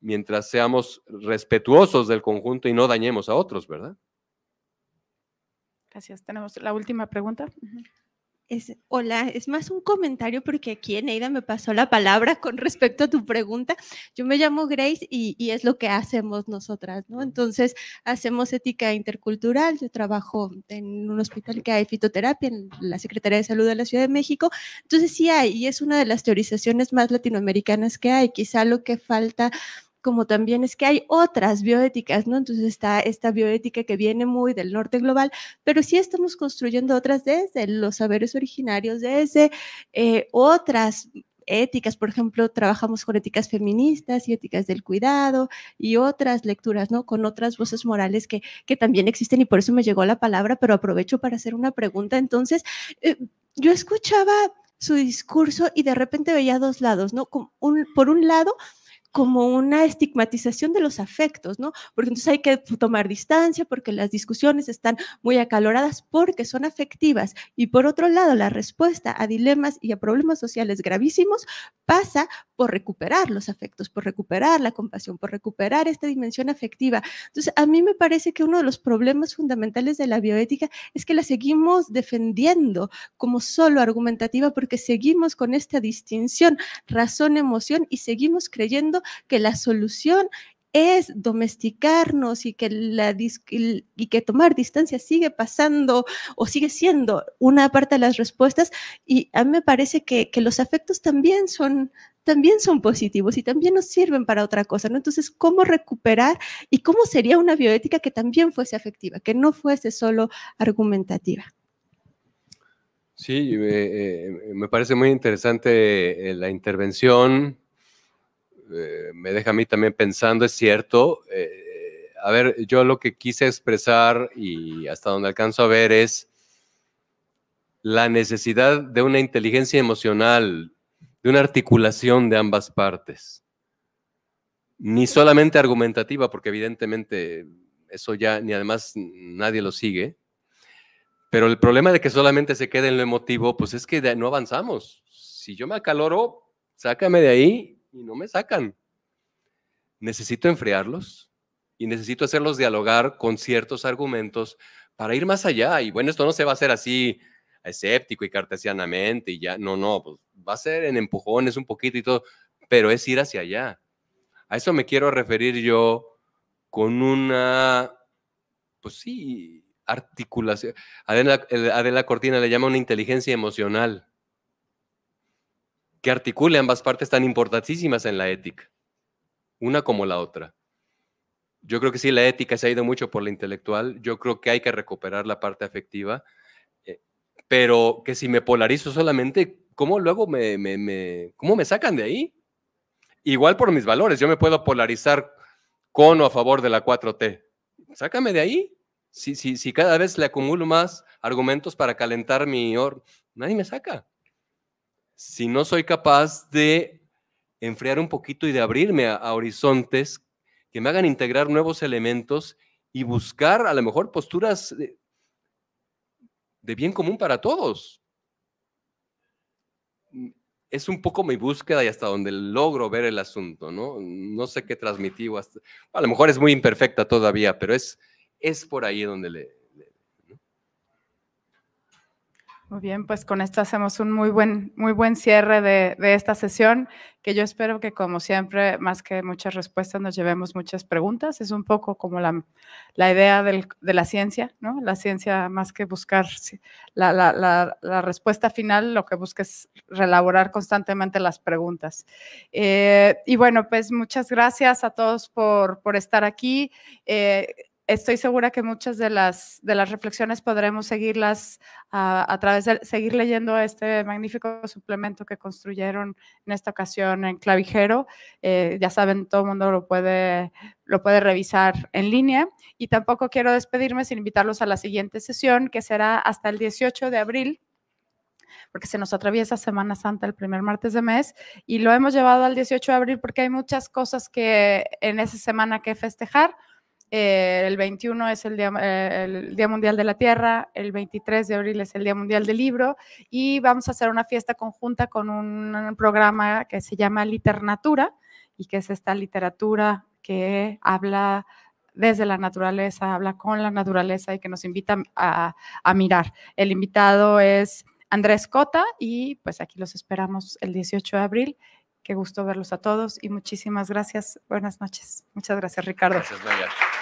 mientras seamos respetuosos del conjunto y no dañemos a otros, ¿verdad? Gracias. Tenemos la última pregunta hola, es más un comentario porque aquí EIDA me pasó la palabra con respecto a tu pregunta. Yo me llamo Grace y, y es lo que hacemos nosotras, ¿no? Entonces, hacemos ética intercultural. Yo trabajo en un hospital que hay fitoterapia en la Secretaría de Salud de la Ciudad de México. Entonces, sí hay, y es una de las teorizaciones más latinoamericanas que hay. Quizá lo que falta como también es que hay otras bioéticas, ¿no? Entonces está esta bioética que viene muy del norte global, pero sí estamos construyendo otras desde los saberes originarios, desde eh, otras éticas, por ejemplo, trabajamos con éticas feministas y éticas del cuidado y otras lecturas, ¿no? Con otras voces morales que, que también existen y por eso me llegó la palabra, pero aprovecho para hacer una pregunta. Entonces, eh, yo escuchaba su discurso y de repente veía dos lados, ¿no? por un lado, como una estigmatización de los afectos, ¿no? Porque entonces hay que tomar distancia porque las discusiones están muy acaloradas porque son afectivas. Y por otro lado, la respuesta a dilemas y a problemas sociales gravísimos pasa por recuperar los afectos, por recuperar la compasión, por recuperar esta dimensión afectiva. Entonces, a mí me parece que uno de los problemas fundamentales de la bioética es que la seguimos defendiendo como solo argumentativa porque seguimos con esta distinción razón-emoción y seguimos creyendo que la solución es domesticarnos y que, y que tomar distancia sigue pasando o sigue siendo una parte de las respuestas. Y a mí me parece que, los afectos también son, también son positivos y también nos sirven para otra cosa, ¿no? Entonces, ¿cómo recuperar y cómo sería una bioética que también fuese afectiva, que no fuese solo argumentativa? Sí, eh, eh, me parece muy interesante eh, la intervención eh, me deja a mí también pensando, es cierto. Eh, eh, a ver, yo lo que quise expresar y hasta donde alcanzo a ver es la necesidad de una inteligencia emocional, de una articulación de ambas partes. Ni solamente argumentativa, porque evidentemente eso ya, ni además nadie lo sigue. Pero el problema de que solamente se quede en lo emotivo, pues es que no avanzamos. Si yo me acaloro, sácame de ahí y no me sacan. Necesito enfriarlos y necesito hacerlos dialogar con ciertos argumentos para ir más allá. Y bueno, esto no se va a hacer así escéptico y cartesianamente y ya, no, no, pues va a ser en empujones un poquito y todo, pero es ir hacia allá. A eso me quiero referir yo con una, pues sí, articulación. Adela, Adela Cortina le llama una inteligencia emocional que articule ambas partes tan importantísimas en la ética, una como la otra. Yo creo que sí, la ética se ha ido mucho por la intelectual, yo creo que hay que recuperar la parte afectiva, eh, pero que si me polarizo solamente, ¿cómo luego me, me, ¿cómo me sacan de ahí? Igual por mis valores, yo me puedo polarizar con o a favor de la 4T. Sácame de ahí. Si, si, si cada vez le acumulo más argumentos para calentar mi nadie me saca si no soy capaz de enfriar un poquito y de abrirme a, horizontes que me hagan integrar nuevos elementos y buscar a lo mejor posturas de, bien común para todos. Mm, es un poco mi búsqueda y hasta donde logro ver el asunto, ¿no? No sé qué transmití, hasta, a lo mejor es muy imperfecta todavía, pero es, es por ahí donde le, Muy bien, pues con esto hacemos un muy buen, muy buen cierre de, esta sesión, que yo espero que como siempre, más que muchas respuestas, nos llevemos muchas preguntas. Es un poco como la, la idea de la ciencia, ¿no? La ciencia más que buscar la, la, respuesta final, lo que busca es relaborar constantemente las preguntas. Eh, y bueno, pues muchas gracias a todos por, estar aquí. Eh, estoy segura que muchas de las, reflexiones podremos seguirlas ah, a través de seguir leyendo este magnífico suplemento que construyeron en esta ocasión en Clavijero. Eh, ya saben, todo el mundo lo puede, lo puede revisar en línea. Y tampoco quiero despedirme sin invitarlos a la siguiente sesión, que será hasta el 18 de abril porque se nos atraviesa Semana Santa el primer martes de mes y lo hemos llevado al 18 de abril porque hay muchas cosas que en esa semana que festejar, eh, el 21 es eh, el día, Mundial de la Tierra, el 23 de abril es el Día Mundial del Libro y vamos a hacer una fiesta conjunta con un programa que se llama Literatura y que es esta literatura que habla desde la naturaleza, habla con la naturaleza y que nos invita a, mirar. El invitado es Andrés Cota y pues aquí los esperamos el 18 de abril Qué gusto verlos a todos y muchísimas gracias. Buenas noches. Muchas gracias, Ricardo. Gracias,